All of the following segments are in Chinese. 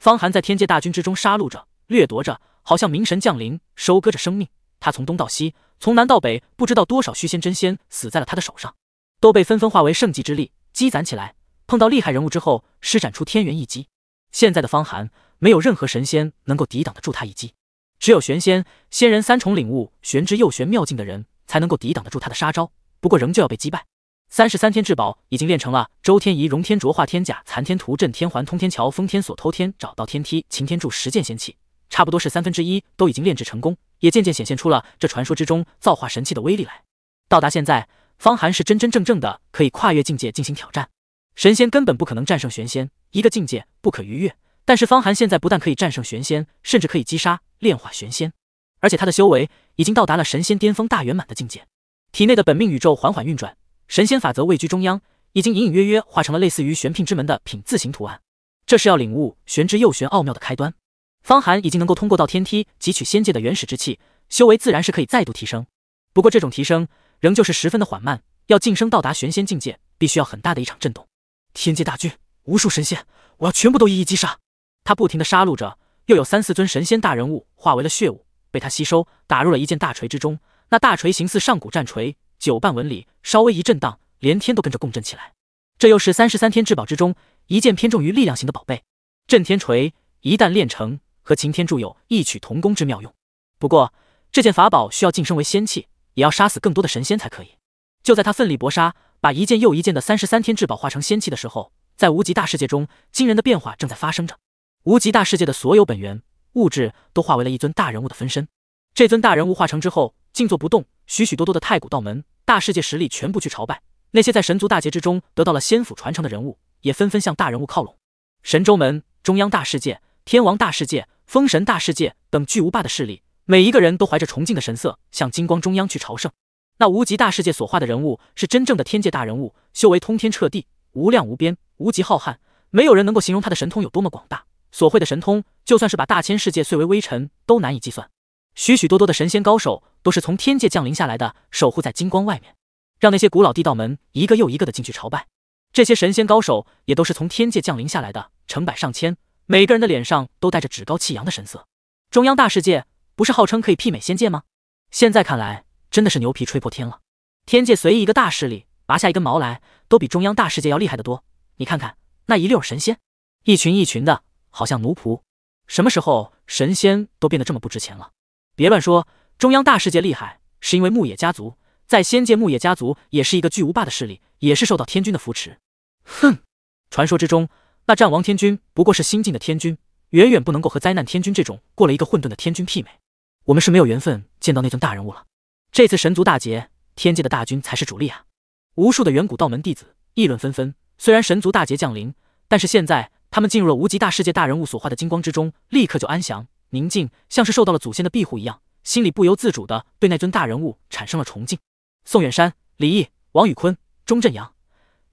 方寒在天界大军之中杀戮着，掠夺着，好像冥神降临，收割着生命。他从东到西，从南到北，不知道多少虚仙真仙死在了他的手上，都被纷纷化为圣级之力，积攒起来。碰到厉害人物之后，施展出天元一击。现在的方寒，没有任何神仙能够抵挡得住他一击，只有玄仙、仙人三重领悟玄之又玄妙境的人，才能够抵挡得住他的杀招。不过仍旧要被击败。三十三天至宝已经练成了周天仪、融天卓化天甲、残天图、震天环、通天桥、封天锁、偷天、找到天梯、擎天柱十件仙器，差不多是三分之一都已经炼制成功，也渐渐显现出了这传说之中造化神器的威力来。到达现在，方寒是真真正正的可以跨越境界进行挑战，神仙根本不可能战胜玄仙，一个境界不可逾越。但是方寒现在不但可以战胜玄仙，甚至可以击杀炼化玄仙，而且他的修为已经到达了神仙巅峰大圆满的境界，体内的本命宇宙缓缓运转。神仙法则位居中央，已经隐隐约约化成了类似于玄牝之门的品字形图案。这是要领悟玄之又玄奥妙的开端。方寒已经能够通过到天梯汲取仙界的原始之气，修为自然是可以再度提升。不过这种提升仍旧是十分的缓慢，要晋升到达玄仙境界，必须要很大的一场震动。天界大军，无数神仙，我要全部都一一击杀！他不停的杀戮着，又有三四尊神仙大人物化为了血雾，被他吸收，打入了一件大锤之中。那大锤形似上古战锤。九瓣纹理稍微一震荡，连天都跟着共振起来。这又是三十三天至宝之中一件偏重于力量型的宝贝——震天锤。一旦练成，和擎天柱有异曲同工之妙用。不过，这件法宝需要晋升为仙器，也要杀死更多的神仙才可以。就在他奋力搏杀，把一件又一件的三十三天至宝化成仙器的时候，在无极大世界中，惊人的变化正在发生着。无极大世界的所有本源物质都化为了一尊大人物的分身。这尊大人物化成之后，静坐不动。许许多多的太古道门大世界实力全部去朝拜，那些在神族大劫之中得到了仙府传承的人物，也纷纷向大人物靠拢。神州门、中央大世界、天王大世界、封神大世界等巨无霸的势力，每一个人都怀着崇敬的神色向金光中央去朝圣。那无极大世界所化的人物是真正的天界大人物，修为通天彻地，无量无边，无极浩瀚，没有人能够形容他的神通有多么广大。所会的神通，就算是把大千世界碎为微尘，都难以计算。许许多多的神仙高手。都是从天界降临下来的，守护在金光外面，让那些古老地道门一个又一个的进去朝拜。这些神仙高手也都是从天界降临下来的，成百上千，每个人的脸上都带着趾高气扬的神色。中央大世界不是号称可以媲美仙界吗？现在看来，真的是牛皮吹破天了。天界随意一个大势力，拔下一根毛来，都比中央大世界要厉害得多。你看看那一溜神仙，一群一群的，好像奴仆。什么时候神仙都变得这么不值钱了？别乱说。中央大世界厉害，是因为牧野家族在仙界，牧野家族也是一个巨无霸的势力，也是受到天君的扶持。哼，传说之中，那战王天君不过是新晋的天君，远远不能够和灾难天君这种过了一个混沌的天君媲美。我们是没有缘分见到那尊大人物了。这次神族大劫，天界的大军才是主力啊！无数的远古道门弟子议论纷纷。虽然神族大劫降临，但是现在他们进入了无极大世界大人物所化的金光之中，立刻就安详宁静，像是受到了祖先的庇护一样。心里不由自主的对那尊大人物产生了崇敬。宋远山、李毅、王宇坤、钟振阳，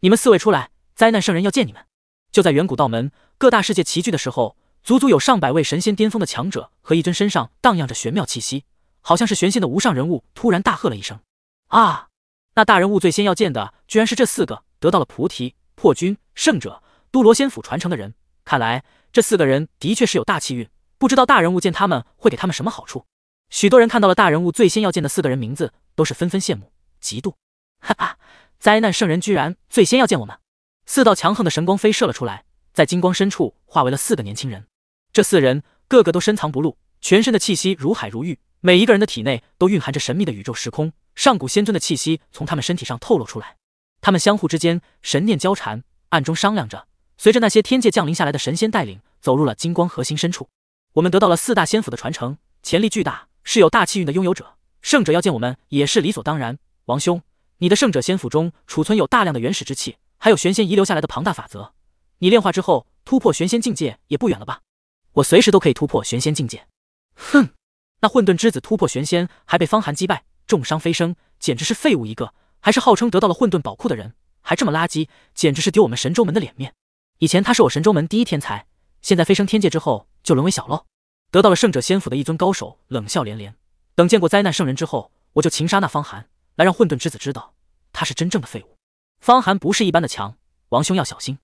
你们四位出来，灾难圣人要见你们。就在远古道门各大世界齐聚的时候，足足有上百位神仙巅峰的强者和一尊身上荡漾着玄妙气息，好像是玄仙的无上人物，突然大喝了一声。啊！那大人物最先要见的居然是这四个得到了菩提破军圣者都罗仙府传承的人。看来这四个人的确是有大气运，不知道大人物见他们会给他们什么好处。许多人看到了大人物最先要见的四个人名字，都是纷纷羡慕嫉妒。哈哈，灾难圣人居然最先要见我们！四道强横的神光飞射了出来，在金光深处化为了四个年轻人。这四人个个都深藏不露，全身的气息如海如玉，每一个人的体内都蕴含着神秘的宇宙时空、上古仙尊的气息，从他们身体上透露出来。他们相互之间神念交缠，暗中商量着。随着那些天界降临下来的神仙带领，走入了金光核心深处。我们得到了四大仙府的传承，潜力巨大。是有大气运的拥有者，圣者要见我们也是理所当然。王兄，你的圣者仙府中储存有大量的原始之气，还有玄仙遗留下来的庞大法则，你炼化之后突破玄仙境界也不远了吧？我随时都可以突破玄仙境界。哼，那混沌之子突破玄仙还被方寒击败，重伤飞升，简直是废物一个。还是号称得到了混沌宝库的人，还这么垃圾，简直是丢我们神州门的脸面。以前他是我神州门第一天才，现在飞升天界之后就沦为小喽。得到了圣者仙府的一尊高手冷笑连连。等见过灾难圣人之后，我就擒杀那方寒，来让混沌之子知道他是真正的废物。方寒不是一般的强，王兄要小心。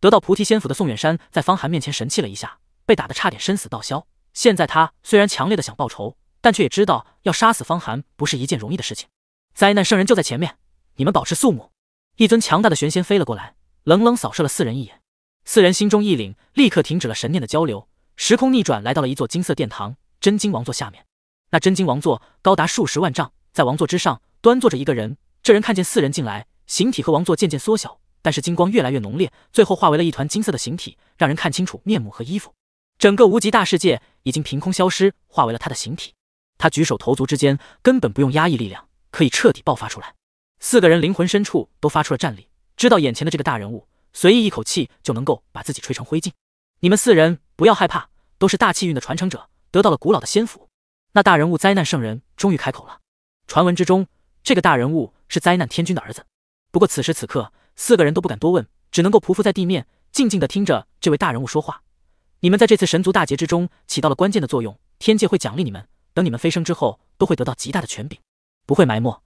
得到菩提仙府的宋远山在方寒面前神气了一下，被打得差点生死道消。现在他虽然强烈的想报仇，但却也知道要杀死方寒不是一件容易的事情。灾难圣人就在前面，你们保持肃穆。一尊强大的玄仙飞了过来，冷冷扫射了四人一眼，四人心中一凛，立刻停止了神念的交流。时空逆转，来到了一座金色殿堂，真金王座下面。那真金王座高达数十万丈，在王座之上端坐着一个人。这人看见四人进来，形体和王座渐渐缩小，但是金光越来越浓烈，最后化为了一团金色的形体，让人看清楚面目和衣服。整个无极大世界已经凭空消失，化为了他的形体。他举手投足之间，根本不用压抑力量，可以彻底爆发出来。四个人灵魂深处都发出了战栗，知道眼前的这个大人物，随意一口气就能够把自己吹成灰烬。你们四人不要害怕。都是大气运的传承者，得到了古老的仙符。那大人物灾难圣人终于开口了。传闻之中，这个大人物是灾难天君的儿子。不过此时此刻，四个人都不敢多问，只能够匍匐在地面，静静的听着这位大人物说话。你们在这次神族大劫之中起到了关键的作用，天界会奖励你们。等你们飞升之后，都会得到极大的权柄，不会埋没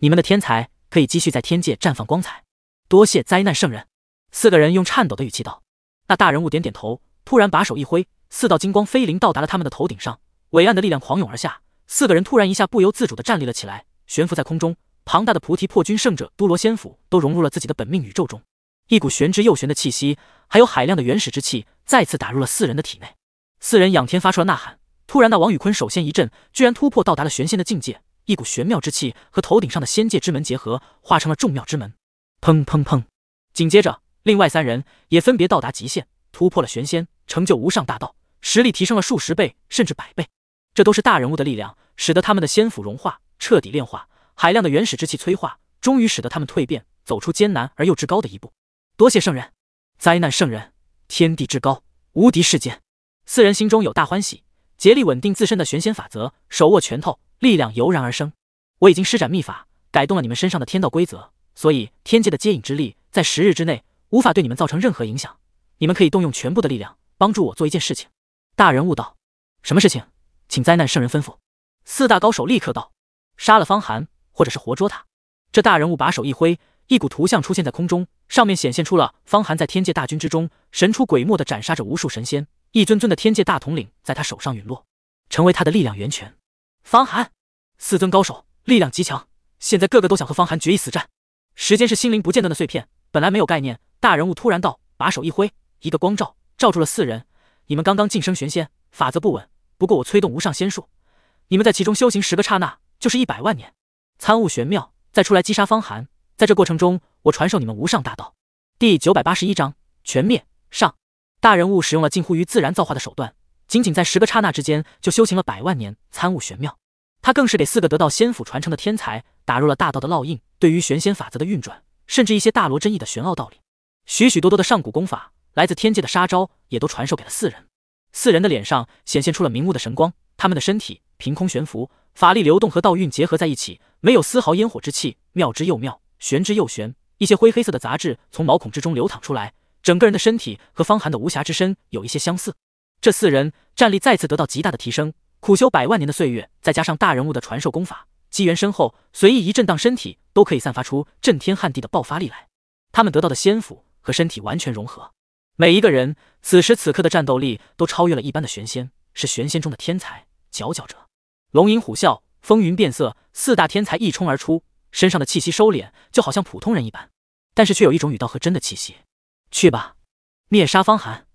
你们的天才，可以继续在天界绽放光彩。多谢灾难圣人。四个人用颤抖的语气道。那大人物点点头，突然把手一挥。四道金光飞临，到达了他们的头顶上，伟岸的力量狂涌而下。四个人突然一下不由自主的站立了起来，悬浮在空中。庞大的菩提破军圣者都罗仙府都融入了自己的本命宇宙中，一股玄之又玄的气息，还有海量的原始之气，再次打入了四人的体内。四人仰天发出了呐喊。突然，那王宇坤首先一震，居然突破到达了玄仙的境界。一股玄妙之气和头顶上的仙界之门结合，化成了众妙之门。砰砰砰！紧接着，另外三人也分别到达极限，突破了玄仙，成就无上大道。实力提升了数十倍，甚至百倍，这都是大人物的力量，使得他们的仙府融化，彻底炼化，海量的原始之气催化，终于使得他们蜕变，走出艰难而又至高的一步。多谢圣人，灾难圣人，天地至高，无敌世间。四人心中有大欢喜，竭力稳定自身的玄仙法则，手握拳头，力量油然而生。我已经施展秘法，改动了你们身上的天道规则，所以天界的接引之力在十日之内无法对你们造成任何影响。你们可以动用全部的力量，帮助我做一件事情。大人物道：“什么事情，请灾难圣人吩咐。”四大高手立刻道：“杀了方寒，或者是活捉他。”这大人物把手一挥，一股图像出现在空中，上面显现出了方寒在天界大军之中神出鬼没的斩杀着无数神仙，一尊尊的天界大统领在他手上陨落，成为他的力量源泉。方寒，四尊高手力量极强，现在个个都想和方寒决一死战。时间是心灵不间断的碎片，本来没有概念。大人物突然道：“把手一挥，一个光照照住了四人。”你们刚刚晋升玄仙，法则不稳。不过我催动无上仙术，你们在其中修行十个刹那，就是一百万年，参悟玄妙，再出来击杀方寒。在这过程中，我传授你们无上大道。第九百八十一章全灭上，大人物使用了近乎于自然造化的手段，仅仅在十个刹那之间，就修行了百万年，参悟玄妙。他更是给四个得到仙府传承的天才打入了大道的烙印，对于玄仙法则的运转，甚至一些大罗真意的玄奥道理，许许多多的上古功法。来自天界的杀招也都传授给了四人，四人的脸上显现出了明目的神光，他们的身体凭空悬浮，法力流动和道运结合在一起，没有丝毫烟火之气，妙之又妙，玄之又玄。一些灰黑色的杂质从毛孔之中流淌出来，整个人的身体和方寒的无暇之身有一些相似。这四人战力再次得到极大的提升，苦修百万年的岁月，再加上大人物的传授功法，机缘深厚，随意一震荡身体都可以散发出震天撼地的爆发力来。他们得到的仙府和身体完全融合。每一个人此时此刻的战斗力都超越了一般的玄仙，是玄仙中的天才佼佼者。龙吟虎啸，风云变色，四大天才一冲而出，身上的气息收敛，就好像普通人一般，但是却有一种与道和真的气息。去吧，灭杀方寒，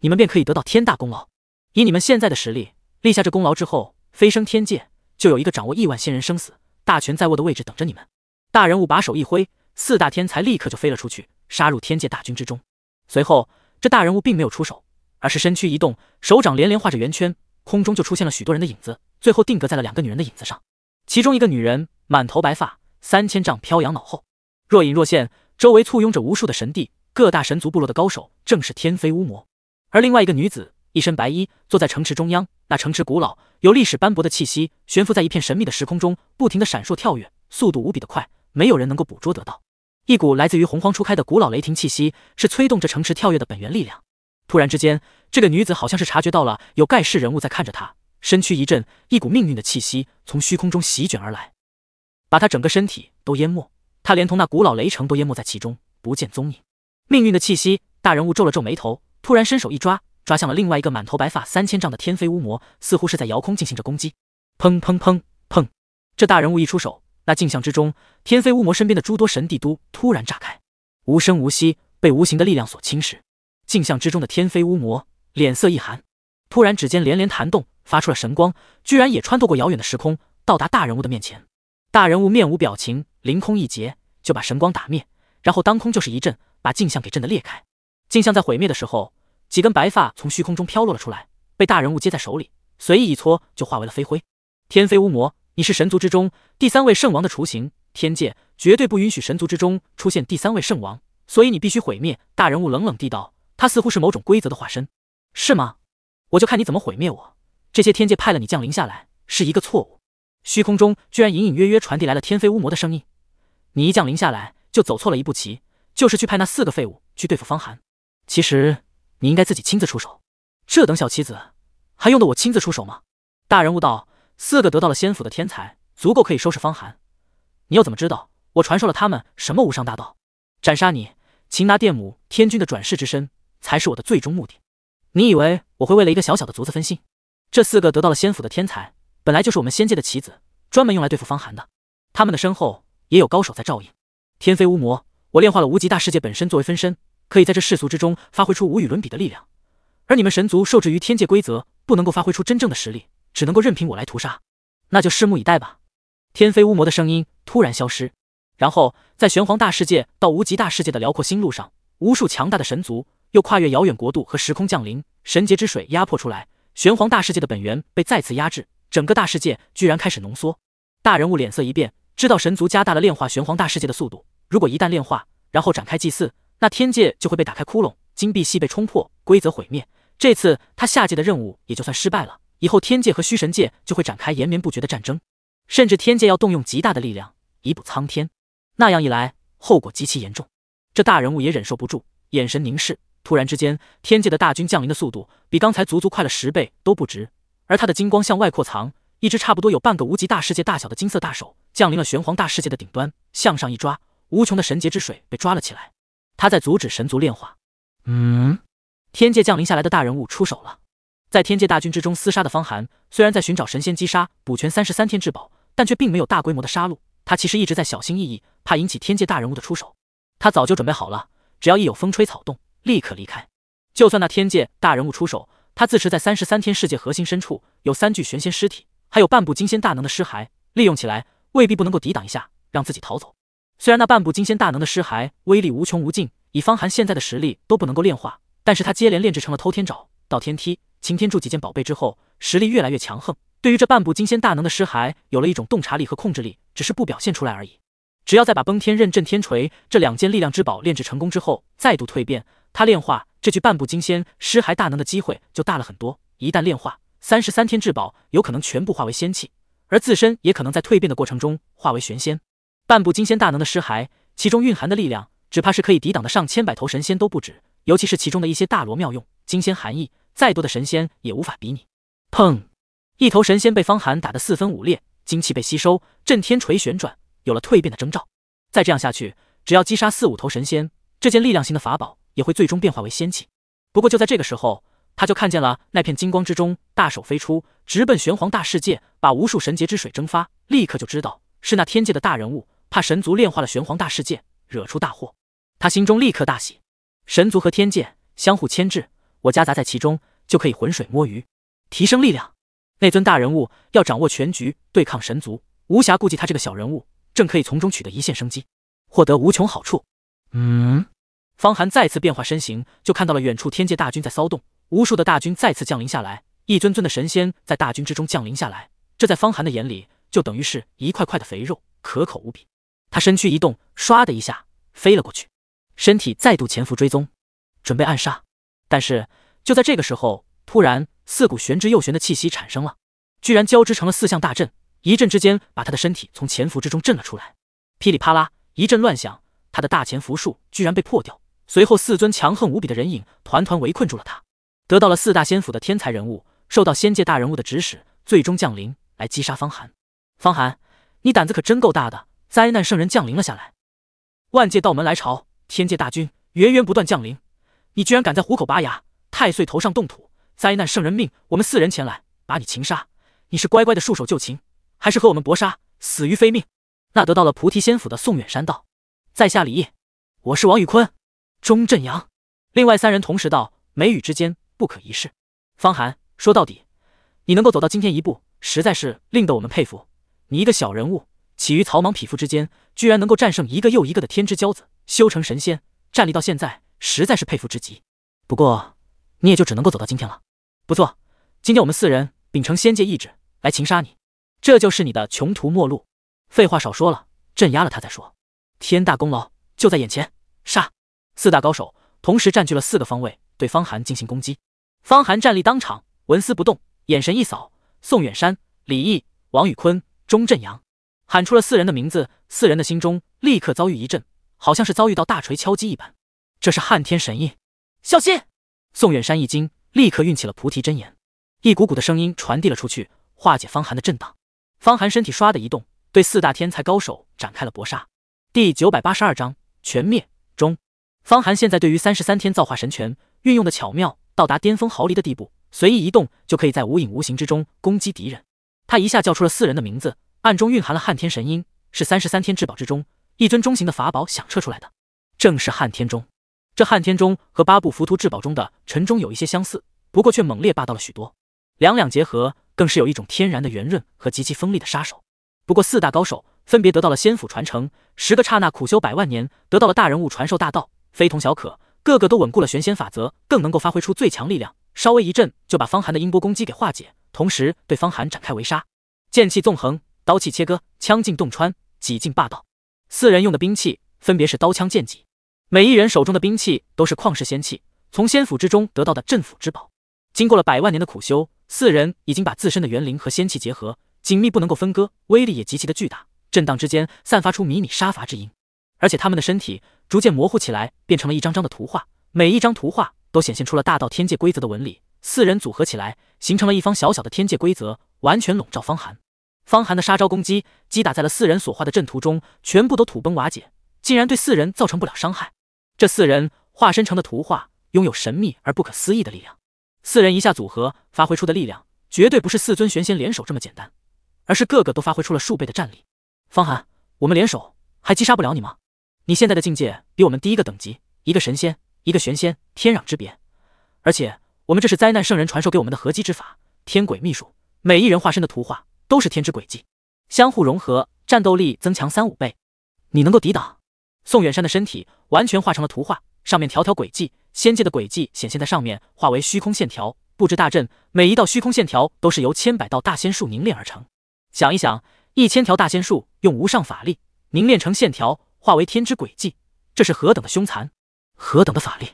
你们便可以得到天大功劳。以你们现在的实力，立下这功劳之后，飞升天界就有一个掌握亿万仙人生死、大权在握的位置等着你们。大人物把手一挥，四大天才立刻就飞了出去，杀入天界大军之中，随后。这大人物并没有出手，而是身躯一动，手掌连连画着圆圈，空中就出现了许多人的影子，最后定格在了两个女人的影子上。其中一个女人满头白发，三千丈飘扬脑后，若隐若现，周围簇拥着无数的神帝、各大神族部落的高手，正是天飞乌魔。而另外一个女子，一身白衣，坐在城池中央，那城池古老，有历史斑驳的气息，悬浮在一片神秘的时空中，不停的闪烁跳跃，速度无比的快，没有人能够捕捉得到。一股来自于洪荒初开的古老雷霆气息，是催动这城池跳跃的本源力量。突然之间，这个女子好像是察觉到了有盖世人物在看着她，身躯一震，一股命运的气息从虚空中席卷而来，把她整个身体都淹没。她连同那古老雷城都淹没在其中，不见踪影。命运的气息，大人物皱了皱眉头，突然伸手一抓，抓向了另外一个满头白发、三千丈的天飞乌魔，似乎是在遥控进行着攻击。砰砰砰砰，这大人物一出手。那镜像之中，天飞乌魔身边的诸多神帝都突然炸开，无声无息被无形的力量所侵蚀。镜像之中的天飞乌魔脸色一寒，突然指尖连连弹动，发出了神光，居然也穿透过遥远的时空，到达大人物的面前。大人物面无表情，凌空一截就把神光打灭，然后当空就是一阵，把镜像给震得裂开。镜像在毁灭的时候，几根白发从虚空中飘落了出来，被大人物接在手里，随意一搓就化为了飞灰。天飞乌魔。你是神族之中第三位圣王的雏形，天界绝对不允许神族之中出现第三位圣王，所以你必须毁灭。大人物冷冷地道：“他似乎是某种规则的化身，是吗？我就看你怎么毁灭我。这些天界派了你降临下来，是一个错误。”虚空中居然隐隐约约传递来了天飞巫魔的声音：“你一降临下来，就走错了一步棋，就是去派那四个废物去对付方寒。其实你应该自己亲自出手，这等小棋子，还用得我亲自出手吗？”大人物道。四个得到了仙府的天才，足够可以收拾方寒。你又怎么知道我传授了他们什么无上大道？斩杀你，擒拿殿母天君的转世之身，才是我的最终目的。你以为我会为了一个小小的族子分心？这四个得到了仙府的天才，本来就是我们仙界的棋子，专门用来对付方寒的。他们的身后也有高手在照应。天非无魔，我炼化了无极大世界本身作为分身，可以在这世俗之中发挥出无与伦比的力量。而你们神族受制于天界规则，不能够发挥出真正的实力。只能够任凭我来屠杀，那就拭目以待吧。天飞乌魔的声音突然消失，然后在玄黄大世界到无极大世界的辽阔星路上，无数强大的神族又跨越遥远国度和时空降临。神劫之水压迫出来，玄黄大世界的本源被再次压制，整个大世界居然开始浓缩。大人物脸色一变，知道神族加大了炼化玄黄大世界的速度。如果一旦炼化，然后展开祭祀，那天界就会被打开窟窿，金币系被冲破，规则毁灭。这次他下界的任务也就算失败了。以后天界和虚神界就会展开延绵不绝的战争，甚至天界要动用极大的力量以补苍天，那样一来后果极其严重。这大人物也忍受不住，眼神凝视，突然之间，天界的大军降临的速度比刚才足足快了十倍都不止。而他的金光向外扩藏，一只差不多有半个无极大世界大小的金色大手降临了玄黄大世界的顶端，向上一抓，无穷的神劫之水被抓了起来。他在阻止神族炼化。嗯，天界降临下来的大人物出手了。在天界大军之中厮杀的方寒，虽然在寻找神仙击杀补全三十三天至宝，但却并没有大规模的杀戮。他其实一直在小心翼翼，怕引起天界大人物的出手。他早就准备好了，只要一有风吹草动，立刻离开。就算那天界大人物出手，他自持在三十三天世界核心深处有三具玄仙尸体，还有半部金仙大能的尸骸，利用起来未必不能够抵挡一下，让自己逃走。虽然那半部金仙大能的尸骸威力无穷无尽，以方寒现在的实力都不能够炼化，但是他接连炼制成了偷天爪、到天梯。擎天柱几件宝贝之后，实力越来越强横，对于这半步金仙大能的尸骸有了一种洞察力和控制力，只是不表现出来而已。只要再把崩天刃、震天锤这两件力量之宝炼制成功之后，再度蜕变，他炼化这具半步金仙尸骸大能的机会就大了很多。一旦炼化，三十三天至宝有可能全部化为仙气，而自身也可能在蜕变的过程中化为玄仙。半步金仙大能的尸骸，其中蕴含的力量，只怕是可以抵挡的上千百头神仙都不止，尤其是其中的一些大罗妙用、金仙含义。再多的神仙也无法比拟。砰！一头神仙被方寒打得四分五裂，精气被吸收，震天锤旋转，有了蜕变的征兆。再这样下去，只要击杀四五头神仙，这件力量型的法宝也会最终变化为仙器。不过就在这个时候，他就看见了那片金光之中，大手飞出，直奔玄黄大世界，把无数神劫之水蒸发。立刻就知道是那天界的大人物怕神族炼化了玄黄大世界，惹出大祸。他心中立刻大喜，神族和天界相互牵制，我夹杂在其中。就可以浑水摸鱼，提升力量。那尊大人物要掌握全局，对抗神族，无暇顾及他这个小人物，正可以从中取得一线生机，获得无穷好处。嗯，方寒再次变化身形，就看到了远处天界大军在骚动，无数的大军再次降临下来，一尊尊的神仙在大军之中降临下来。这在方寒的眼里，就等于是一块块的肥肉，可口无比。他身躯一动，唰的一下飞了过去，身体再度潜伏追踪，准备暗杀。但是。就在这个时候，突然四股玄之又玄的气息产生了，居然交织成了四象大阵，一阵之间把他的身体从潜伏之中震了出来。噼里啪啦一阵乱响，他的大潜伏术居然被破掉。随后四尊强横无比的人影团团围困住了他。得到了四大仙府的天才人物，受到仙界大人物的指使，最终降临来击杀方寒。方寒，你胆子可真够大的！灾难圣人降临了下来，万界道门来朝，天界大军源源不断降临，你居然敢在虎口拔牙！太岁头上动土，灾难圣人命。我们四人前来，把你擒杀。你是乖乖的束手就擒，还是和我们搏杀，死于非命？那得到了菩提仙府的宋远山道：“在下李毅，我是王宇坤、钟振阳，另外三人同时道，眉宇之间不可一世。”方寒说：“到底，你能够走到今天一步，实在是令得我们佩服。你一个小人物，起于草莽匹夫之间，居然能够战胜一个又一个的天之骄子，修成神仙，站立到现在，实在是佩服之极。不过。”你也就只能够走到今天了。不错，今天我们四人秉承仙界意志来擒杀你，这就是你的穷途末路。废话少说了，镇压了他再说。天大功劳就在眼前，杀！四大高手同时占据了四个方位，对方寒进行攻击。方寒站立当场，纹丝不动，眼神一扫，宋远山、李毅、王宇坤、钟振阳喊出了四人的名字，四人的心中立刻遭遇一震，好像是遭遇到大锤敲击一般。这是撼天神印，小心！宋远山一惊，立刻运起了菩提真言，一股股的声音传递了出去，化解方寒的震荡。方寒身体唰的一动，对四大天才高手展开了搏杀。第九百八十二章全灭中，方寒现在对于三十三天造化神拳运用的巧妙，到达巅峰毫厘的地步，随意一动就可以在无影无形之中攻击敌人。他一下叫出了四人的名字，暗中蕴含了撼天神音，是三十三天至宝之中一尊中型的法宝响彻出来的，正是撼天钟。这汉天钟和八部浮屠至宝中的晨钟有一些相似，不过却猛烈霸道了许多。两两结合，更是有一种天然的圆润和极其锋利的杀手。不过四大高手分别得到了仙府传承，十个刹那苦修百万年，得到了大人物传授大道，非同小可。个个都稳固了玄仙法则，更能够发挥出最强力量。稍微一震，就把方寒的音波攻击给化解，同时对方寒展开围杀。剑气纵横，刀气切割，枪劲洞穿，几劲霸道。四人用的兵器分别是刀、枪、剑、戟。每一人手中的兵器都是旷世仙器，从仙府之中得到的镇府之宝。经过了百万年的苦修，四人已经把自身的元灵和仙气结合，紧密不能够分割，威力也极其的巨大。震荡之间，散发出迷你杀伐之音。而且他们的身体逐渐模糊起来，变成了一张张的图画。每一张图画都显现出了大道天界规则的纹理。四人组合起来，形成了一方小小的天界规则，完全笼罩方寒。方寒的杀招攻击击打在了四人所画的阵图中，全部都土崩瓦解，竟然对四人造成不了伤害。这四人化身成的图画拥有神秘而不可思议的力量，四人一下组合发挥出的力量，绝对不是四尊玄仙联手这么简单，而是个个都发挥出了数倍的战力。方寒，我们联手还击杀不了你吗？你现在的境界比我们第一个等级，一个神仙，一个玄仙，天壤之别。而且我们这是灾难圣人传授给我们的合击之法，天鬼秘术。每一人化身的图画都是天之轨迹，相互融合，战斗力增强三五倍。你能够抵挡？宋远山的身体完全化成了图画，上面条条轨迹，仙界的轨迹显现在上面，化为虚空线条布置大阵。每一道虚空线条都是由千百道大仙术凝练而成。想一想，一千条大仙术用无上法力凝练成线条，化为天之轨迹，这是何等的凶残，何等的法力！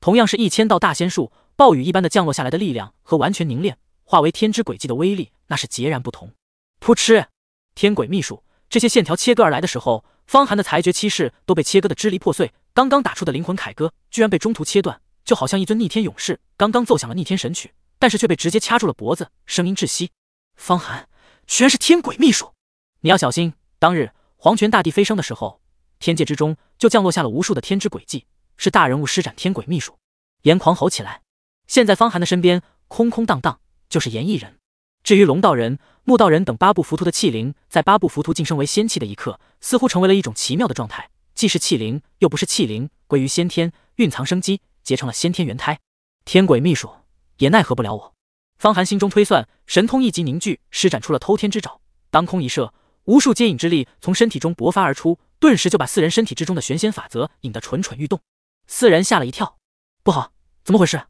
同样是一千道大仙术，暴雨一般的降落下来的力量和完全凝练化为天之轨迹的威力，那是截然不同。噗嗤！天鬼秘术，这些线条切割而来的时候。方寒的裁决七式都被切割的支离破碎，刚刚打出的灵魂凯歌居然被中途切断，就好像一尊逆天勇士刚刚奏响了逆天神曲，但是却被直接掐住了脖子，声音窒息。方寒，居然是天鬼秘术，你要小心！当日黄泉大地飞升的时候，天界之中就降落下了无数的天之诡计，是大人物施展天鬼秘术。颜狂吼起来，现在方寒的身边空空荡荡，就是颜一人。至于龙道人、木道人等八部浮屠的气灵，在八部浮屠晋升为仙器的一刻，似乎成为了一种奇妙的状态，既是气灵，又不是气灵，归于先天，蕴藏生机，结成了先天元胎。天鬼秘术也奈何不了我。方寒心中推算，神通一级凝聚，施展出了偷天之爪，当空一射，无数接引之力从身体中勃发而出，顿时就把四人身体之中的玄仙法则引得蠢蠢欲动。四人吓了一跳，不好，怎么回事？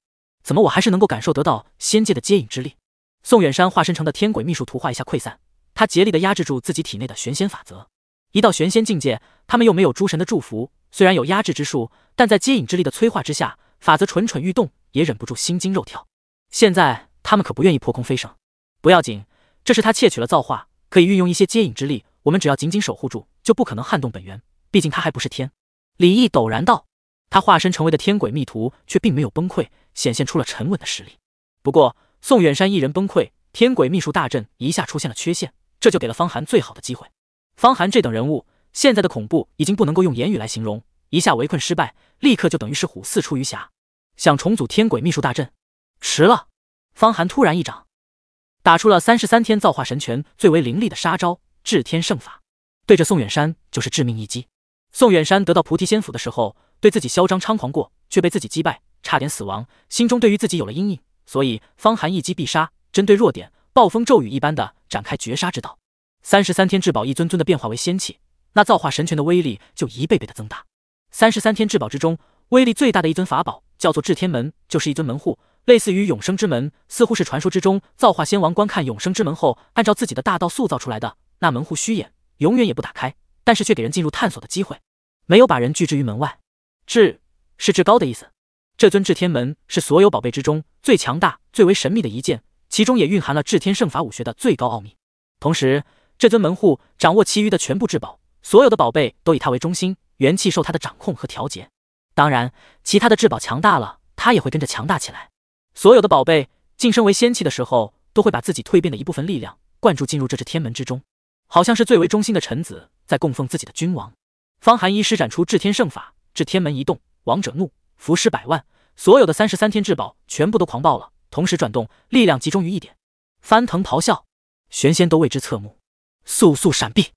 怎么我还是能够感受得到仙界的接引之力？宋远山化身成的天鬼秘术图画一下溃散，他竭力的压制住自己体内的玄仙法则。一到玄仙境界，他们又没有诸神的祝福，虽然有压制之术，但在接引之力的催化之下，法则蠢蠢欲动，也忍不住心惊肉跳。现在他们可不愿意破空飞升。不要紧，这是他窃取了造化，可以运用一些接引之力。我们只要紧紧守护住，就不可能撼动本源。毕竟他还不是天。李毅陡然道，他化身成为的天鬼秘图却并没有崩溃，显现出了沉稳的实力。不过。宋远山一人崩溃，天鬼秘术大阵一下出现了缺陷，这就给了方寒最好的机会。方寒这等人物，现在的恐怖已经不能够用言语来形容。一下围困失败，立刻就等于是虎四出鱼匣，想重组天鬼秘术大阵，迟了。方寒突然一掌，打出了三十三天造化神拳最为凌厉的杀招——至天圣法，对着宋远山就是致命一击。宋远山得到菩提仙斧的时候，对自己嚣张猖狂过，却被自己击败，差点死亡，心中对于自己有了阴影。所以方寒一击必杀，针对弱点，暴风骤雨一般的展开绝杀之道。三十三天至宝一尊尊的变化为仙器，那造化神拳的威力就一倍倍的增大。三十三天至宝之中，威力最大的一尊法宝叫做至天门，就是一尊门户，类似于永生之门，似乎是传说之中造化仙王观看永生之门后，按照自己的大道塑造出来的。那门户虚掩，永远也不打开，但是却给人进入探索的机会，没有把人拒之于门外。至是至高的意思。这尊至天门是所有宝贝之中最强大、最为神秘的一件，其中也蕴含了至天圣法武学的最高奥秘。同时，这尊门户掌握其余的全部至宝，所有的宝贝都以它为中心，元气受它的掌控和调节。当然，其他的至宝强大了，它也会跟着强大起来。所有的宝贝晋升为仙器的时候，都会把自己蜕变的一部分力量灌注进入这至天门之中，好像是最为中心的臣子在供奉自己的君王。方寒一施展出至天圣法，至天门一动，王者怒。浮尸百万，所有的三十三天至宝全部都狂暴了，同时转动，力量集中于一点，翻腾咆哮，玄仙都为之侧目。速速闪避！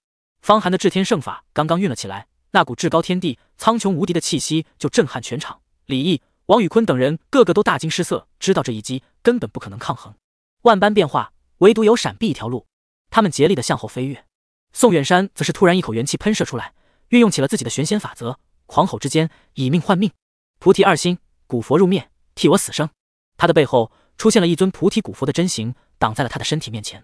方寒的至天圣法刚刚运了起来，那股至高天地、苍穹无敌的气息就震撼全场。李毅、王宇坤等人个个都大惊失色，知道这一击根本不可能抗衡，万般变化，唯独有闪避一条路。他们竭力的向后飞跃。宋远山则是突然一口元气喷射出来，运用起了自己的玄仙法则，狂吼之间，以命换命。菩提二心，古佛入面，替我死生。他的背后出现了一尊菩提古佛的真形，挡在了他的身体面前，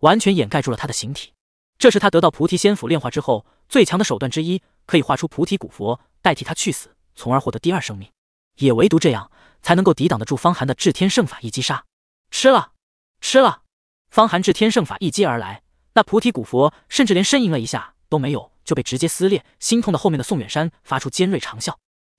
完全掩盖住了他的形体。这是他得到菩提仙府炼化之后最强的手段之一，可以化出菩提古佛代替他去死，从而获得第二生命。也唯独这样才能够抵挡得住方寒的至天圣法一击杀。吃了，吃了！方寒至天圣法一击而来，那菩提古佛甚至连呻吟了一下都没有，就被直接撕裂。心痛的后面的宋远山发出尖锐长啸。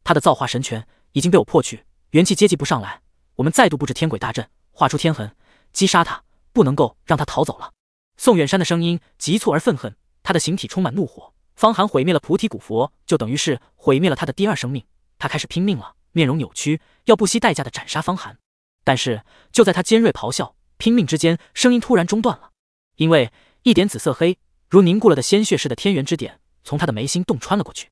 他的造化神拳已经被我破去，元气接济不上来。我们再度布置天鬼大阵，画出天痕，击杀他，不能够让他逃走了。宋远山的声音急促而愤恨，他的形体充满怒火。方寒毁灭了菩提古佛，就等于是毁灭了他的第二生命。他开始拼命了，面容扭曲，要不惜代价的斩杀方寒。但是就在他尖锐咆哮、拼命之间，声音突然中断了，因为一点紫色黑如凝固了的鲜血似的天元之点，从他的眉心洞穿了过去。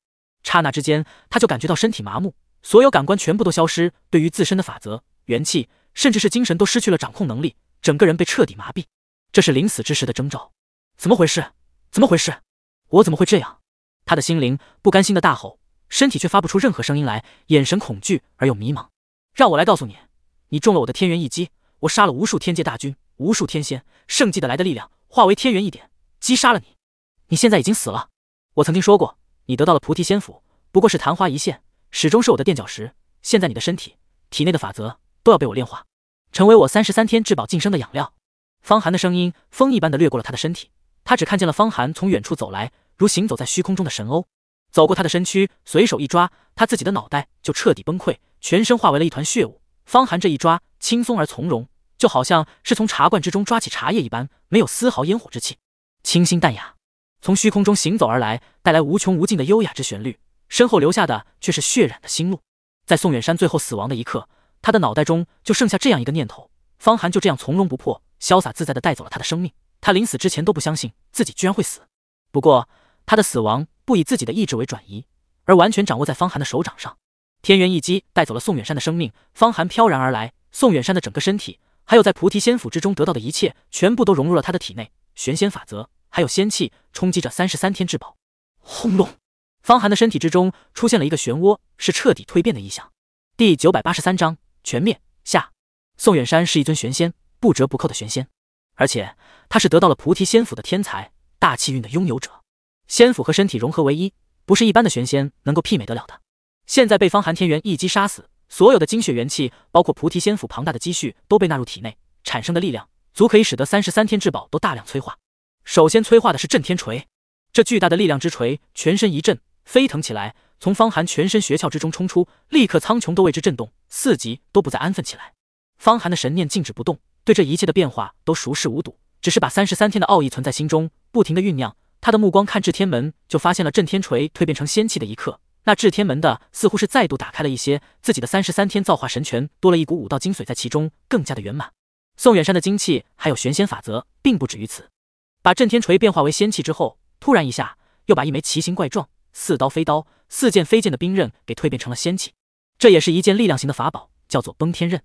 刹那之间，他就感觉到身体麻木，所有感官全部都消失，对于自身的法则、元气，甚至是精神都失去了掌控能力，整个人被彻底麻痹。这是临死之时的征兆。怎么回事？怎么回事？我怎么会这样？他的心灵不甘心的大吼，身体却发不出任何声音来，眼神恐惧而又迷茫。让我来告诉你，你中了我的天元一击，我杀了无数天界大军，无数天仙，圣迹的来的力量化为天元一点，击杀了你。你现在已经死了。我曾经说过。你得到了菩提仙府，不过是昙花一现，始终是我的垫脚石。现在你的身体、体内的法则都要被我炼化，成为我三十三天至宝晋升的养料。方寒的声音风一般的掠过了他的身体，他只看见了方寒从远处走来，如行走在虚空中的神鸥，走过他的身躯，随手一抓，他自己的脑袋就彻底崩溃，全身化为了一团血雾。方寒这一抓轻松而从容，就好像是从茶罐之中抓起茶叶一般，没有丝毫烟火之气，清新淡雅。从虚空中行走而来，带来无穷无尽的优雅之旋律，身后留下的却是血染的心路。在宋远山最后死亡的一刻，他的脑袋中就剩下这样一个念头：方寒就这样从容不迫、潇洒自在地带走了他的生命。他临死之前都不相信自己居然会死。不过，他的死亡不以自己的意志为转移，而完全掌握在方寒的手掌上。天元一击带走了宋远山的生命，方寒飘然而来，宋远山的整个身体，还有在菩提仙府之中得到的一切，全部都融入了他的体内。玄仙法则。还有仙气冲击着三十三天至宝，轰隆！方寒的身体之中出现了一个漩涡，是彻底蜕变的意象。第九百八十三章全灭下，宋远山是一尊玄仙，不折不扣的玄仙，而且他是得到了菩提仙府的天才，大气运的拥有者，仙府和身体融合为一，不是一般的玄仙能够媲美得了的。现在被方寒天元一击杀死，所有的精血元气，包括菩提仙府庞大的积蓄，都被纳入体内，产生的力量足可以使得三十三天至宝都大量催化。首先催化的是震天锤，这巨大的力量之锤全身一震，飞腾起来，从方寒全身穴窍之中冲出，立刻苍穹都为之震动，四极都不再安分起来。方寒的神念静止不动，对这一切的变化都熟视无睹，只是把三十三天的奥义存在心中，不停的酝酿。他的目光看至天门，就发现了震天锤蜕变成仙器的一刻，那至天门的似乎是再度打开了一些，自己的三十三天造化神拳多了一股武道精髓在其中，更加的圆满。宋远山的精气还有玄仙法则，并不止于此。把震天锤变化为仙器之后，突然一下又把一枚奇形怪状、似刀非刀、似剑非剑的兵刃给蜕变成了仙器。这也是一件力量型的法宝，叫做崩天刃。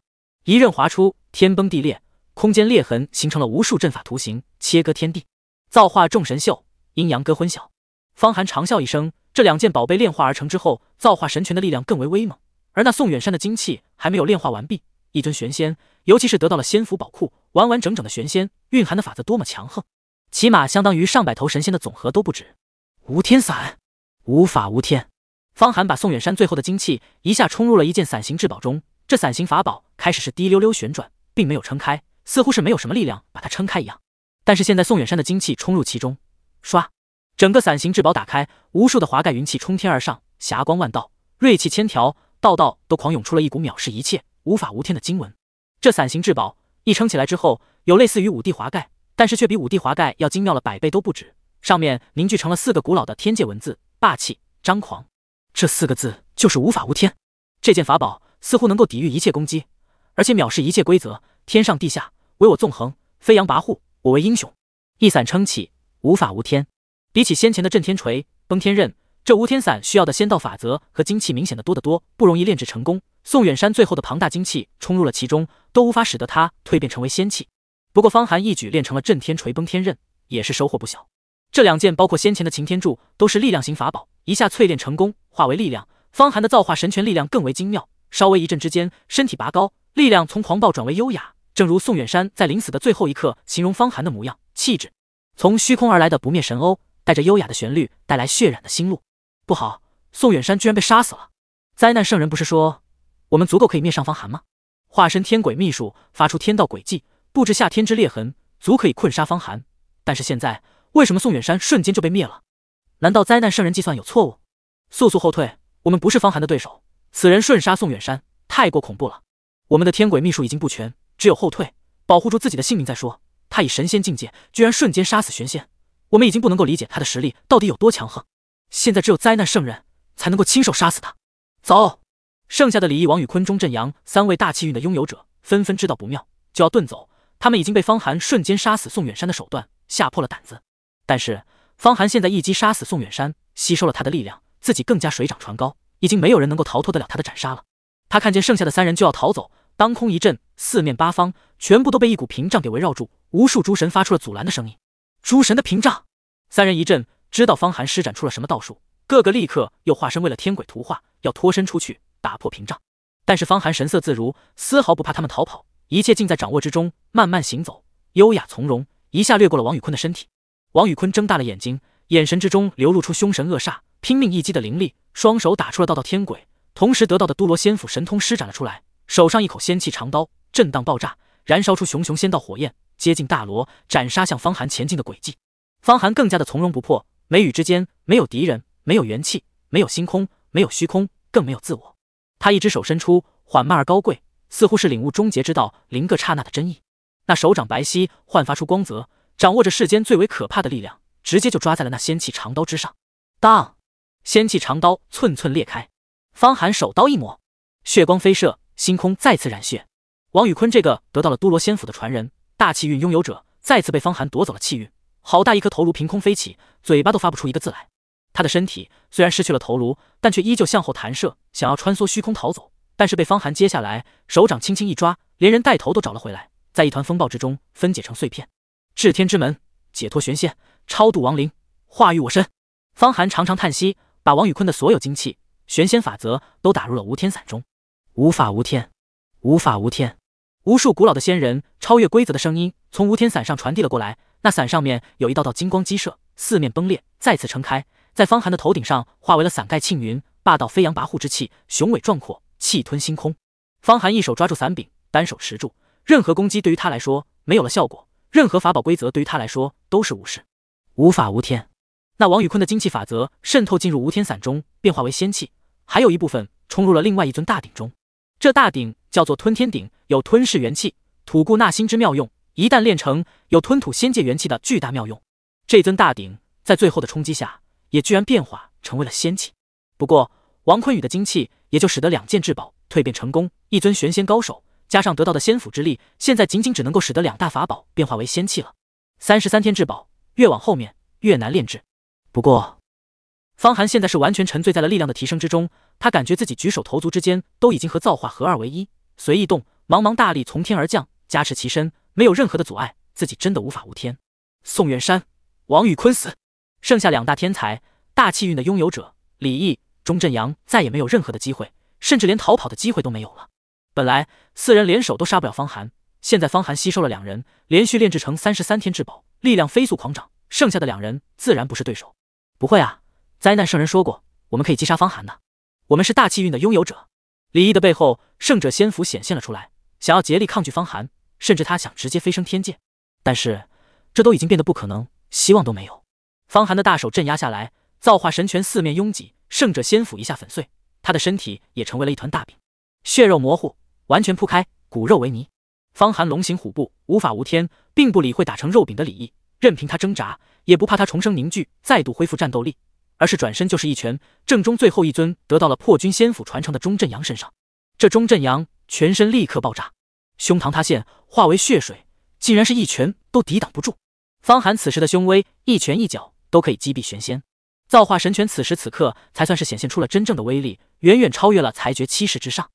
一刃划出，天崩地裂，空间裂痕形成了无数阵法图形，切割天地，造化众神秀，阴阳割昏晓。方寒长笑一声，这两件宝贝炼化而成之后，造化神拳的力量更为威猛。而那宋远山的精气还没有炼化完毕，一尊玄仙，尤其是得到了仙府宝库，完完整整的玄仙，蕴含的法则多么强横！起码相当于上百头神仙的总和都不止。无天伞，无法无天。方寒把宋远山最后的精气一下冲入了一件伞形至宝中。这伞形法宝开始是滴溜溜旋转，并没有撑开，似乎是没有什么力量把它撑开一样。但是现在宋远山的精气冲入其中，唰，整个伞形至宝打开，无数的华盖云气冲天而上，霞光万道，锐气千条，道道都狂涌出了一股藐视一切、无法无天的经文。这伞形至宝一撑起来之后，有类似于五帝华盖。但是却比五帝华盖要精妙了百倍都不止，上面凝聚成了四个古老的天界文字，霸气张狂这四个字就是无法无天。这件法宝似乎能够抵御一切攻击，而且藐视一切规则，天上地下唯我纵横，飞扬跋扈，我为英雄。一伞撑起无法无天，比起先前的震天锤、崩天刃，这无天伞需要的仙道法则和精气明显的多得多，不容易炼制成功。宋远山最后的庞大精气冲入了其中，都无法使得它蜕变成为仙器。不过，方寒一举练成了震天锤、崩天刃，也是收获不小。这两件包括先前的擎天柱，都是力量型法宝，一下淬炼成功，化为力量。方寒的造化神拳力量更为精妙，稍微一震之间，身体拔高，力量从狂暴转为优雅。正如宋远山在临死的最后一刻形容方寒的模样、气质。从虚空而来的不灭神欧带着优雅的旋律，带来血染的心路。不好，宋远山居然被杀死了！灾难圣人不是说，我们足够可以灭上方寒吗？化身天鬼秘术，发出天道诡计。布置下天之裂痕，足可以困杀方寒。但是现在，为什么宋远山瞬间就被灭了？难道灾难圣人计算有错误？速速后退，我们不是方寒的对手。此人瞬杀宋远山，太过恐怖了。我们的天鬼秘术已经不全，只有后退，保护住自己的性命再说。他以神仙境界，居然瞬间杀死玄仙，我们已经不能够理解他的实力到底有多强横。现在只有灾难圣人才能够亲手杀死他。走！剩下的李毅、王宇坤、钟振阳三位大气运的拥有者，纷纷知道不妙，就要遁走。他们已经被方寒瞬间杀死宋远山的手段吓破了胆子，但是方寒现在一击杀死宋远山，吸收了他的力量，自己更加水涨船高，已经没有人能够逃脱得了他的斩杀了。他看见剩下的三人就要逃走，当空一震，四面八方全部都被一股屏障给围绕住，无数诸神发出了阻拦的声音。诸神的屏障，三人一震，知道方寒施展出了什么道术，个个立刻又化身为了天鬼图画，要脱身出去打破屏障。但是方寒神色自如，丝毫不怕他们逃跑。一切尽在掌握之中，慢慢行走，优雅从容，一下掠过了王宇坤的身体。王宇坤睁大了眼睛，眼神之中流露出凶神恶煞、拼命一击的凌厉，双手打出了道道天鬼，同时得到的都罗仙府神通施展了出来，手上一口仙气长刀震荡爆炸，燃烧出熊熊仙道火焰，接近大罗斩杀向方寒前进的轨迹。方寒更加的从容不迫，眉宇之间没有敌人，没有元气，没有星空，没有虚空，更没有自我。他一只手伸出，缓慢而高贵。似乎是领悟终结之道，灵个刹那的真意。那手掌白皙，焕发出光泽，掌握着世间最为可怕的力量，直接就抓在了那仙气长刀之上。当，仙气长刀寸寸裂开。方寒手刀一抹，血光飞射，星空再次染血。王宇坤这个得到了都罗仙府的传人，大气运拥有者，再次被方寒夺走了气运。好大一颗头颅凭空飞起，嘴巴都发不出一个字来。他的身体虽然失去了头颅，但却依旧向后弹射，想要穿梭虚空逃走。但是被方寒接下来，手掌轻轻一抓，连人带头都找了回来，在一团风暴之中分解成碎片。至天之门，解脱玄仙，超度亡灵，化育我身。方寒长长叹息，把王宇坤的所有精气、玄仙法则都打入了无天伞中。无法无天，无法无天。无数古老的仙人超越规则的声音从无天伞上传递了过来。那伞上面有一道道金光激射，四面崩裂，再次撑开，在方寒的头顶上化为了伞盖庆云，霸道飞扬，跋扈之气，雄伟壮阔。气吞星空，方寒一手抓住伞柄，单手持住，任何攻击对于他来说没有了效果，任何法宝规则对于他来说都是无视，无法无天。那王宇坤的精气法则渗透进入无天伞中，变化为仙气，还有一部分冲入了另外一尊大鼎中。这大鼎叫做吞天鼎，有吞噬元气、吐故纳新之妙用。一旦炼成，有吞吐仙界元气的巨大妙用。这尊大鼎在最后的冲击下，也居然变化成为了仙气。不过，王坤宇的精气。也就使得两件至宝蜕变成功，一尊玄仙高手加上得到的仙府之力，现在仅仅只能够使得两大法宝变化为仙器了。三十三天至宝越往后面越难炼制，不过方寒现在是完全沉醉在了力量的提升之中，他感觉自己举手投足之间都已经和造化合二为一，随意动，茫茫大力从天而降，加持其身，没有任何的阻碍，自己真的无法无天。宋远山、王宇坤死，剩下两大天才、大气运的拥有者李毅。钟镇阳再也没有任何的机会，甚至连逃跑的机会都没有了。本来四人联手都杀不了方寒，现在方寒吸收了两人，连续炼制成三十三天至宝，力量飞速狂涨，剩下的两人自然不是对手。不会啊！灾难圣人说过，我们可以击杀方寒的。我们是大气运的拥有者。李毅的背后，圣者仙符显现了出来，想要竭力抗拒方寒，甚至他想直接飞升天界。但是这都已经变得不可能，希望都没有。方寒的大手镇压下来，造化神拳四面拥挤。胜者先斧一下粉碎，他的身体也成为了一团大饼，血肉模糊，完全铺开，骨肉为泥。方寒龙行虎步，无法无天，并不理会打成肉饼的李毅，任凭他挣扎，也不怕他重生凝聚，再度恢复战斗力，而是转身就是一拳，正中最后一尊得到了破军仙斧传承的钟振阳身上。这钟振阳全身立刻爆炸，胸膛塌陷，化为血水，竟然是一拳都抵挡不住。方寒此时的胸威，一拳一脚都可以击毙玄仙。造化神拳此时此刻才算是显现出了真正的威力，远远超越了裁决七式之上。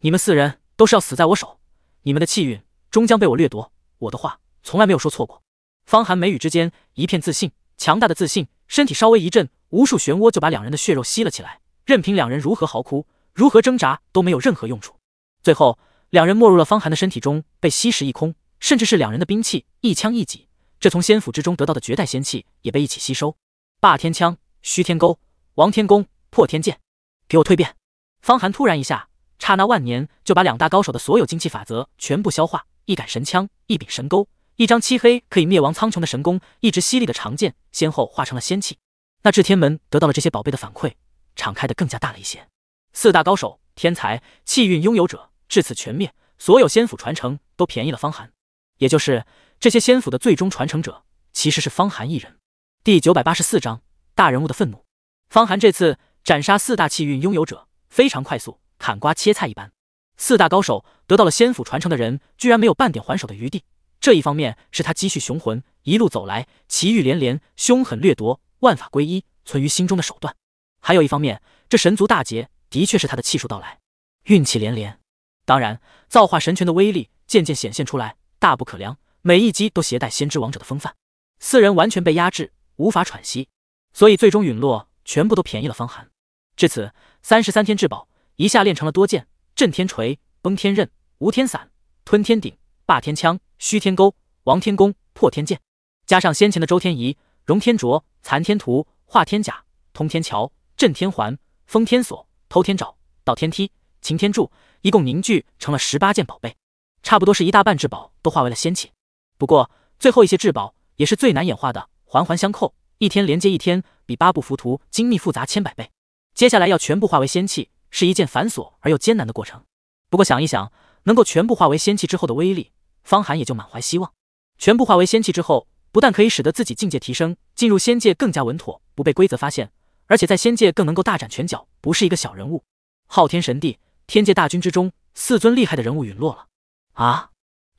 你们四人都是要死在我手，你们的气运终将被我掠夺。我的话从来没有说错过。方寒眉宇之间一片自信，强大的自信，身体稍微一震，无数漩涡就把两人的血肉吸了起来，任凭两人如何嚎哭，如何挣扎都没有任何用处。最后，两人没入了方寒的身体中，被吸食一空，甚至是两人的兵器，一枪一戟，这从仙府之中得到的绝代仙器也被一起吸收。霸天枪。虚天钩，王天弓，破天剑，给我蜕变！方寒突然一下，刹那万年就把两大高手的所有精气法则全部消化。一杆神枪，一柄神钩，一张漆黑可以灭亡苍穹的神弓，一支犀利的长剑，先后化成了仙器。那至天门得到了这些宝贝的反馈，敞开的更加大了一些。四大高手、天才、气运拥有者，至此全灭。所有仙府传承都便宜了方寒，也就是这些仙府的最终传承者，其实是方寒一人。第九百八十四章。大人物的愤怒，方寒这次斩杀四大气运拥有者非常快速，砍瓜切菜一般。四大高手得到了仙府传承的人，居然没有半点还手的余地。这一方面是他积蓄雄浑，一路走来奇遇连连，凶狠掠夺，万法归一，存于心中的手段；还有一方面，这神族大劫的确是他的气数到来，运气连连。当然，造化神拳的威力渐渐显现出来，大不可量，每一击都携带先知王者的风范。四人完全被压制，无法喘息。所以最终陨落，全部都便宜了方寒。至此，三十三天至宝一下炼成了多件：震天锤、崩天刃、无天伞、吞天鼎、霸天枪、虚天钩、王天弓、破天剑，加上先前的周天仪、荣天卓、残天图、化天甲、通天桥、震天环、封天锁、偷天爪、倒天梯、擎天柱，一共凝聚成了十八件宝贝，差不多是一大半至宝都化为了仙气。不过最后一些至宝也是最难演化的，环环相扣。一天连接一天，比八部浮屠精密复杂千百倍。接下来要全部化为仙气，是一件繁琐而又艰难的过程。不过想一想，能够全部化为仙气之后的威力，方寒也就满怀希望。全部化为仙气之后，不但可以使得自己境界提升，进入仙界更加稳妥，不被规则发现，而且在仙界更能够大展拳脚，不是一个小人物。昊天神帝，天界大军之中，四尊厉害的人物陨落了。啊，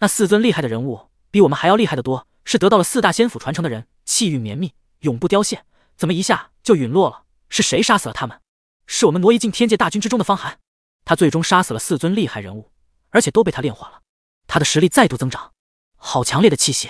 那四尊厉害的人物比我们还要厉害的多，是得到了四大仙府传承的人，气运绵密。永不凋谢，怎么一下就陨落了？是谁杀死了他们？是我们挪移进天界大军之中的方寒，他最终杀死了四尊厉害人物，而且都被他炼化了，他的实力再度增长，好强烈的气息，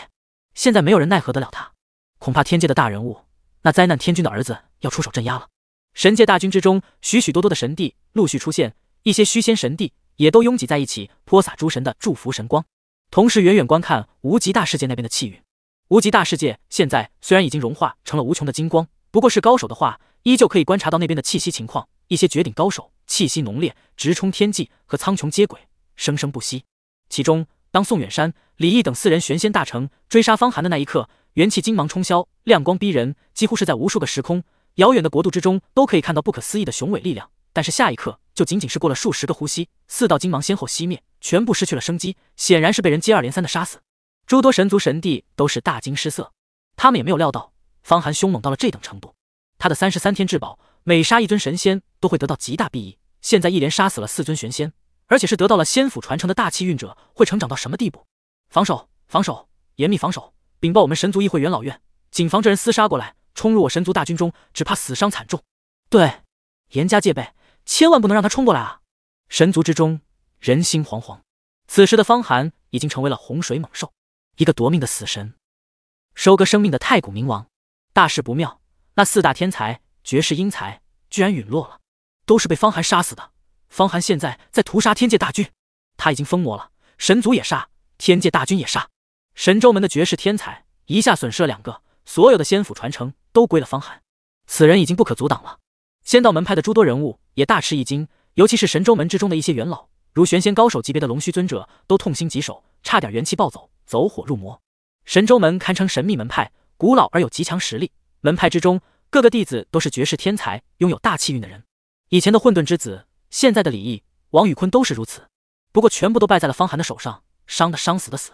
现在没有人奈何得了他，恐怕天界的大人物，那灾难天君的儿子要出手镇压了。神界大军之中，许许多多的神帝陆续出现，一些虚仙神帝也都拥挤在一起，泼洒诸神的祝福神光，同时远远观看无极大世界那边的气运。无极大世界现在虽然已经融化成了无穷的金光，不过是高手的话，依旧可以观察到那边的气息情况。一些绝顶高手气息浓烈，直冲天际，和苍穹接轨，生生不息。其中，当宋远山、李毅等四人玄仙大成追杀方寒的那一刻，元气金芒冲霄，亮光逼人，几乎是在无数个时空、遥远的国度之中都可以看到不可思议的雄伟力量。但是下一刻，就仅仅是过了数十个呼吸，四道金芒先后熄灭，全部失去了生机，显然是被人接二连三的杀死。诸多神族神帝都是大惊失色，他们也没有料到方寒凶猛到了这等程度。他的三十三天至宝，每杀一尊神仙都会得到极大裨益。现在一连杀死了四尊玄仙，而且是得到了仙府传承的大气运者，会成长到什么地步？防守，防守，严密防守！禀报我们神族议会元老院，谨防这人厮杀过来，冲入我神族大军中，只怕死伤惨重。对，严加戒备，千万不能让他冲过来啊！神族之中人心惶惶，此时的方寒已经成为了洪水猛兽。一个夺命的死神，收割生命的太古冥王，大事不妙！那四大天才、绝世英才居然陨落了，都是被方寒杀死的。方寒现在在屠杀天界大军，他已经疯魔了，神族也杀，天界大军也杀。神州门的绝世天才一下损失了两个，所有的仙府传承都归了方寒，此人已经不可阻挡了。仙道门派的诸多人物也大吃一惊，尤其是神州门之中的一些元老，如玄仙高手级别的龙虚尊者，都痛心疾首，差点元气暴走。走火入魔，神州门堪称神秘门派，古老而有极强实力。门派之中，各个弟子都是绝世天才，拥有大气运的人。以前的混沌之子，现在的李毅、王宇坤都是如此。不过，全部都败在了方寒的手上，伤的伤，死的死。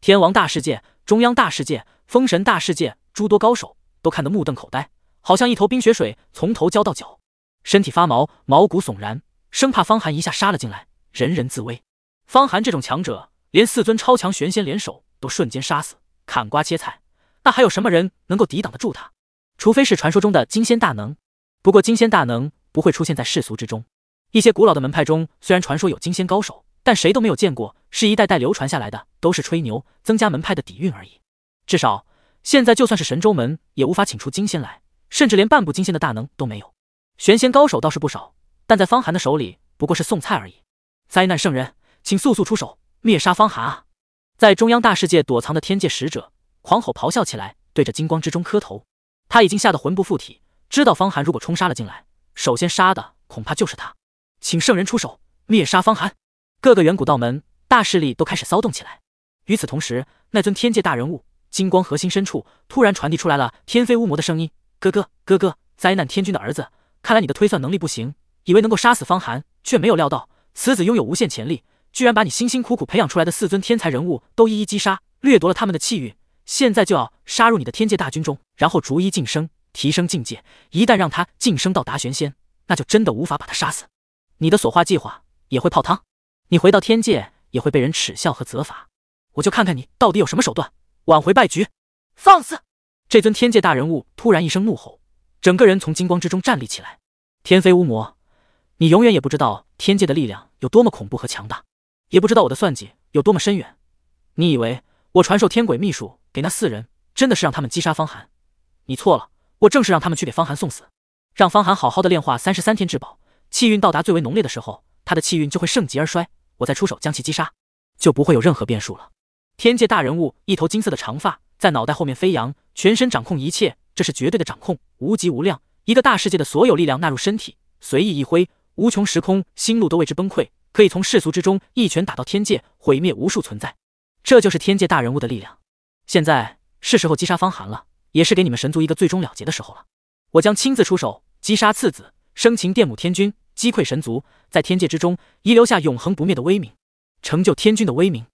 天王大世界、中央大世界、封神大世界诸多高手都看得目瞪口呆，好像一头冰雪水从头浇到脚，身体发毛，毛骨悚然，生怕方寒一下杀了进来，人人自危。方寒这种强者。连四尊超强玄仙联手都瞬间杀死，砍瓜切菜，那还有什么人能够抵挡得住他？除非是传说中的金仙大能。不过金仙大能不会出现在世俗之中，一些古老的门派中虽然传说有金仙高手，但谁都没有见过，是一代代流传下来的，都是吹牛，增加门派的底蕴而已。至少现在，就算是神州门也无法请出金仙来，甚至连半步金仙的大能都没有。玄仙高手倒是不少，但在方寒的手里不过是送菜而已。灾难圣人，请速速出手！灭杀方寒啊！在中央大世界躲藏的天界使者狂吼咆哮起来，对着金光之中磕头。他已经吓得魂不附体，知道方寒如果冲杀了进来，首先杀的恐怕就是他。请圣人出手灭杀方寒！各个远古道门大势力都开始骚动起来。与此同时，那尊天界大人物金光核心深处突然传递出来了天飞乌魔的声音：“哥哥哥哥，灾难天君的儿子，看来你的推算能力不行，以为能够杀死方寒，却没有料到此子拥有无限潜力。”居然把你辛辛苦苦培养出来的四尊天才人物都一一击杀，掠夺了他们的气运，现在就要杀入你的天界大军中，然后逐一晋升，提升境界。一旦让他晋升到达玄仙，那就真的无法把他杀死，你的所画计划也会泡汤，你回到天界也会被人耻笑和责罚。我就看看你到底有什么手段挽回败局！放肆！这尊天界大人物突然一声怒吼，整个人从金光之中站立起来。天飞乌魔，你永远也不知道天界的力量有多么恐怖和强大。也不知道我的算计有多么深远。你以为我传授天鬼秘术给那四人，真的是让他们击杀方寒？你错了，我正是让他们去给方寒送死，让方寒好好的炼化三十三天至宝，气运到达最为浓烈的时候，他的气运就会盛极而衰，我再出手将其击杀，就不会有任何变数了。天界大人物，一头金色的长发在脑袋后面飞扬，全身掌控一切，这是绝对的掌控，无极无量，一个大世界的所有力量纳入身体，随意一挥，无穷时空星路都为之崩溃。可以从世俗之中一拳打到天界，毁灭无数存在，这就是天界大人物的力量。现在是时候击杀方寒了，也是给你们神族一个最终了结的时候了。我将亲自出手击杀次子，生擒殿母天君，击溃神族，在天界之中遗留下永恒不灭的威名，成就天君的威名。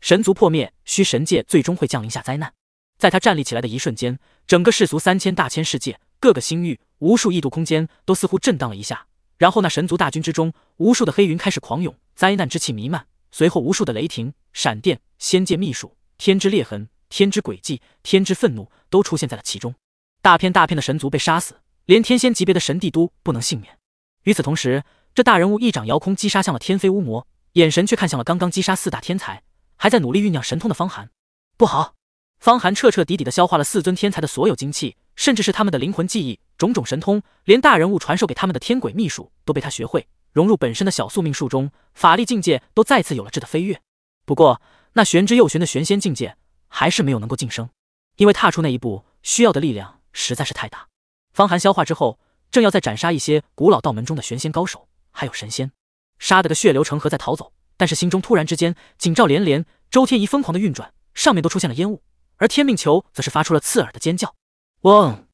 神族破灭，需神界最终会降临下灾难。在他站立起来的一瞬间，整个世俗三千大千世界、各个星域、无数异度空间都似乎震荡了一下。然后，那神族大军之中，无数的黑云开始狂涌，灾难之气弥漫。随后，无数的雷霆、闪电、仙界秘术、天之裂痕、天之诡计、天之愤怒都出现在了其中。大片大片的神族被杀死，连天仙级别的神帝都不能幸免。与此同时，这大人物一掌遥空击杀向了天飞乌魔，眼神却看向了刚刚击杀四大天才，还在努力酝酿神通的方寒。不好！方寒彻彻底底的消化了四尊天才的所有精气，甚至是他们的灵魂记忆。种种神通，连大人物传授给他们的天鬼秘术都被他学会，融入本身的小宿命术中，法力境界都再次有了质的飞跃。不过，那玄之又玄的玄仙境界还是没有能够晋升，因为踏出那一步需要的力量实在是太大。方寒消化之后，正要再斩杀一些古老道门中的玄仙高手，还有神仙，杀得个血流成河，再逃走，但是心中突然之间警兆连连，周天仪疯狂的运转，上面都出现了烟雾，而天命球则是发出了刺耳的尖叫，嗡。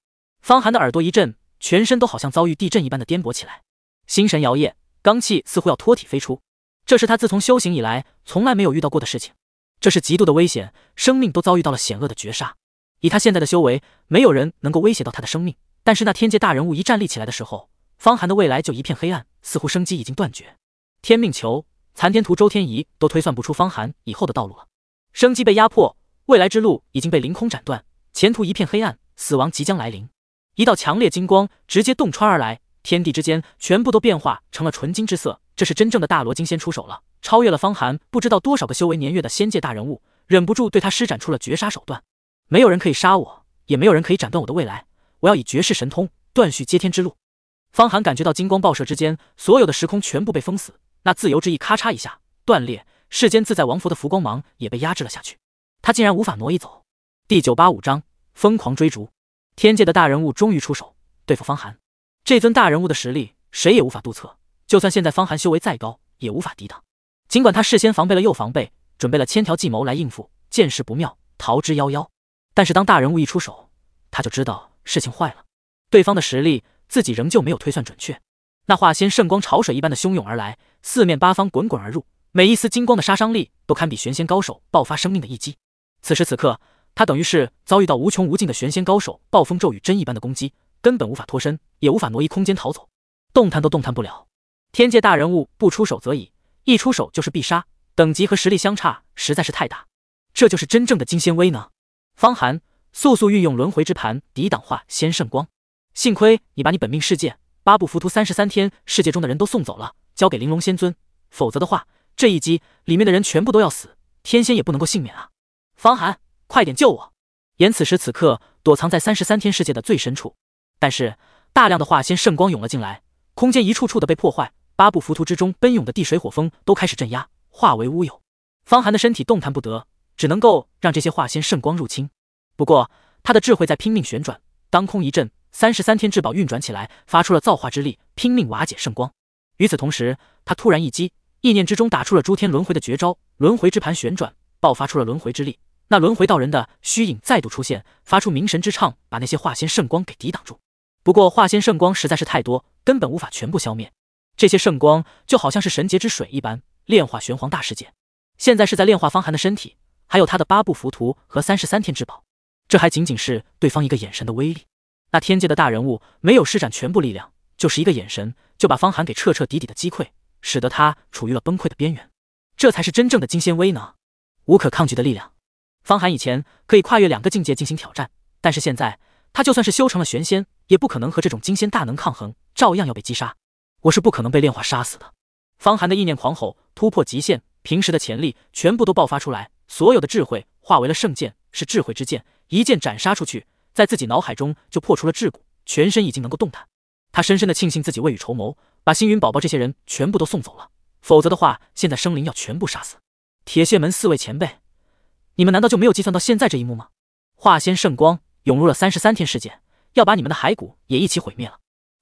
方寒的耳朵一震，全身都好像遭遇地震一般的颠簸起来，心神摇曳，罡气似乎要脱体飞出。这是他自从修行以来从来没有遇到过的事情，这是极度的危险，生命都遭遇到了险恶的绝杀。以他现在的修为，没有人能够威胁到他的生命。但是那天界大人物一站立起来的时候，方寒的未来就一片黑暗，似乎生机已经断绝。天命球、残天图、周天仪都推算不出方寒以后的道路了。生机被压迫，未来之路已经被凌空斩断，前途一片黑暗，死亡即将来临。一道强烈金光直接洞穿而来，天地之间全部都变化成了纯金之色。这是真正的大罗金仙出手了，超越了方寒不知道多少个修为年月的仙界大人物，忍不住对他施展出了绝杀手段。没有人可以杀我，也没有人可以斩断我的未来。我要以绝世神通断续接天之路。方寒感觉到金光爆射之间，所有的时空全部被封死。那自由之意咔嚓一下断裂，世间自在王佛的浮光芒也被压制了下去。他竟然无法挪移走。第九八五章：疯狂追逐。天界的大人物终于出手对付方寒，这尊大人物的实力谁也无法度测，就算现在方寒修为再高，也无法抵挡。尽管他事先防备了又防备，准备了千条计谋来应付，见势不妙逃之夭夭，但是当大人物一出手，他就知道事情坏了。对方的实力自己仍旧没有推算准确。那化仙圣光潮水一般的汹涌而来，四面八方滚滚而入，每一丝金光的杀伤力都堪比玄仙高手爆发生命的一击。此时此刻。他等于是遭遇到无穷无尽的玄仙高手暴风骤雨针一般的攻击，根本无法脱身，也无法挪移空间逃走，动弹都动弹不了。天界大人物不出手则已，一出手就是必杀，等级和实力相差实在是太大。这就是真正的金仙威能。方寒，速速运用轮回之盘抵挡化仙圣光。幸亏你把你本命世界八部浮屠三十三天世界中的人都送走了，交给玲珑仙尊，否则的话，这一击里面的人全部都要死，天仙也不能够幸免啊。方寒。快点救我！炎此时此刻躲藏在三十三天世界的最深处，但是大量的化仙圣光涌了进来，空间一处处的被破坏，八部浮屠之中奔涌的地水火风都开始镇压，化为乌有。方寒的身体动弹不得，只能够让这些化仙圣光入侵。不过他的智慧在拼命旋转，当空一震，三十三天至宝运转起来，发出了造化之力，拼命瓦解圣光。与此同时，他突然一击，意念之中打出了诸天轮回的绝招，轮回之盘旋转，爆发出了轮回之力。那轮回道人的虚影再度出现，发出冥神之唱，把那些化仙圣光给抵挡住。不过化仙圣光实在是太多，根本无法全部消灭。这些圣光就好像是神劫之水一般，炼化玄黄大世界。现在是在炼化方寒的身体，还有他的八部浮屠和三十三天之宝。这还仅仅是对方一个眼神的威力。那天界的大人物没有施展全部力量，就是一个眼神就把方寒给彻彻底底的击溃，使得他处于了崩溃的边缘。这才是真正的金仙威能，无可抗拒的力量。方寒以前可以跨越两个境界进行挑战，但是现在他就算是修成了玄仙，也不可能和这种金仙大能抗衡，照样要被击杀。我是不可能被炼化杀死的。方寒的意念狂吼，突破极限，平时的潜力全部都爆发出来，所有的智慧化为了圣剑，是智慧之剑，一剑斩杀出去，在自己脑海中就破除了桎梏，全身已经能够动弹。他深深的庆幸自己未雨绸缪，把星云宝宝这些人全部都送走了，否则的话，现在生灵要全部杀死。铁血门四位前辈。你们难道就没有计算到现在这一幕吗？化仙圣光涌入了三十三天世界，要把你们的骸骨也一起毁灭了。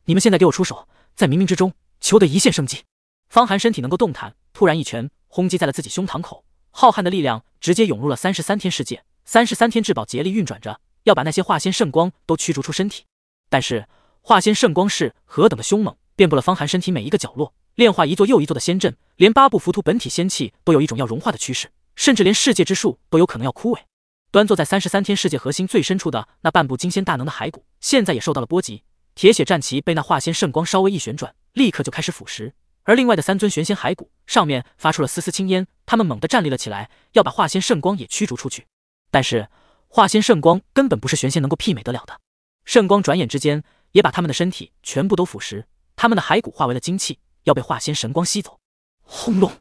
你们现在给我出手，在冥冥之中求得一线生机。方寒身体能够动弹，突然一拳轰击在了自己胸膛口，浩瀚的力量直接涌入了三十三天世界。三十三天至宝竭力运转着，要把那些化仙圣光都驱逐出身体。但是化仙圣光是何等的凶猛，遍布了方寒身体每一个角落，炼化一座又一座的仙阵，连八部浮屠本体仙气都有一种要融化的趋势。甚至连世界之树都有可能要枯萎。端坐在三十三天世界核心最深处的那半步金仙大能的骸骨，现在也受到了波及。铁血战旗被那化仙圣光稍微一旋转，立刻就开始腐蚀。而另外的三尊玄仙骸骨上面发出了丝丝青烟，他们猛地站立了起来，要把化仙圣光也驱逐出去。但是化仙圣光根本不是玄仙能够媲美得了的。圣光转眼之间也把他们的身体全部都腐蚀，他们的骸骨化为了精气，要被化仙神光吸走。轰隆！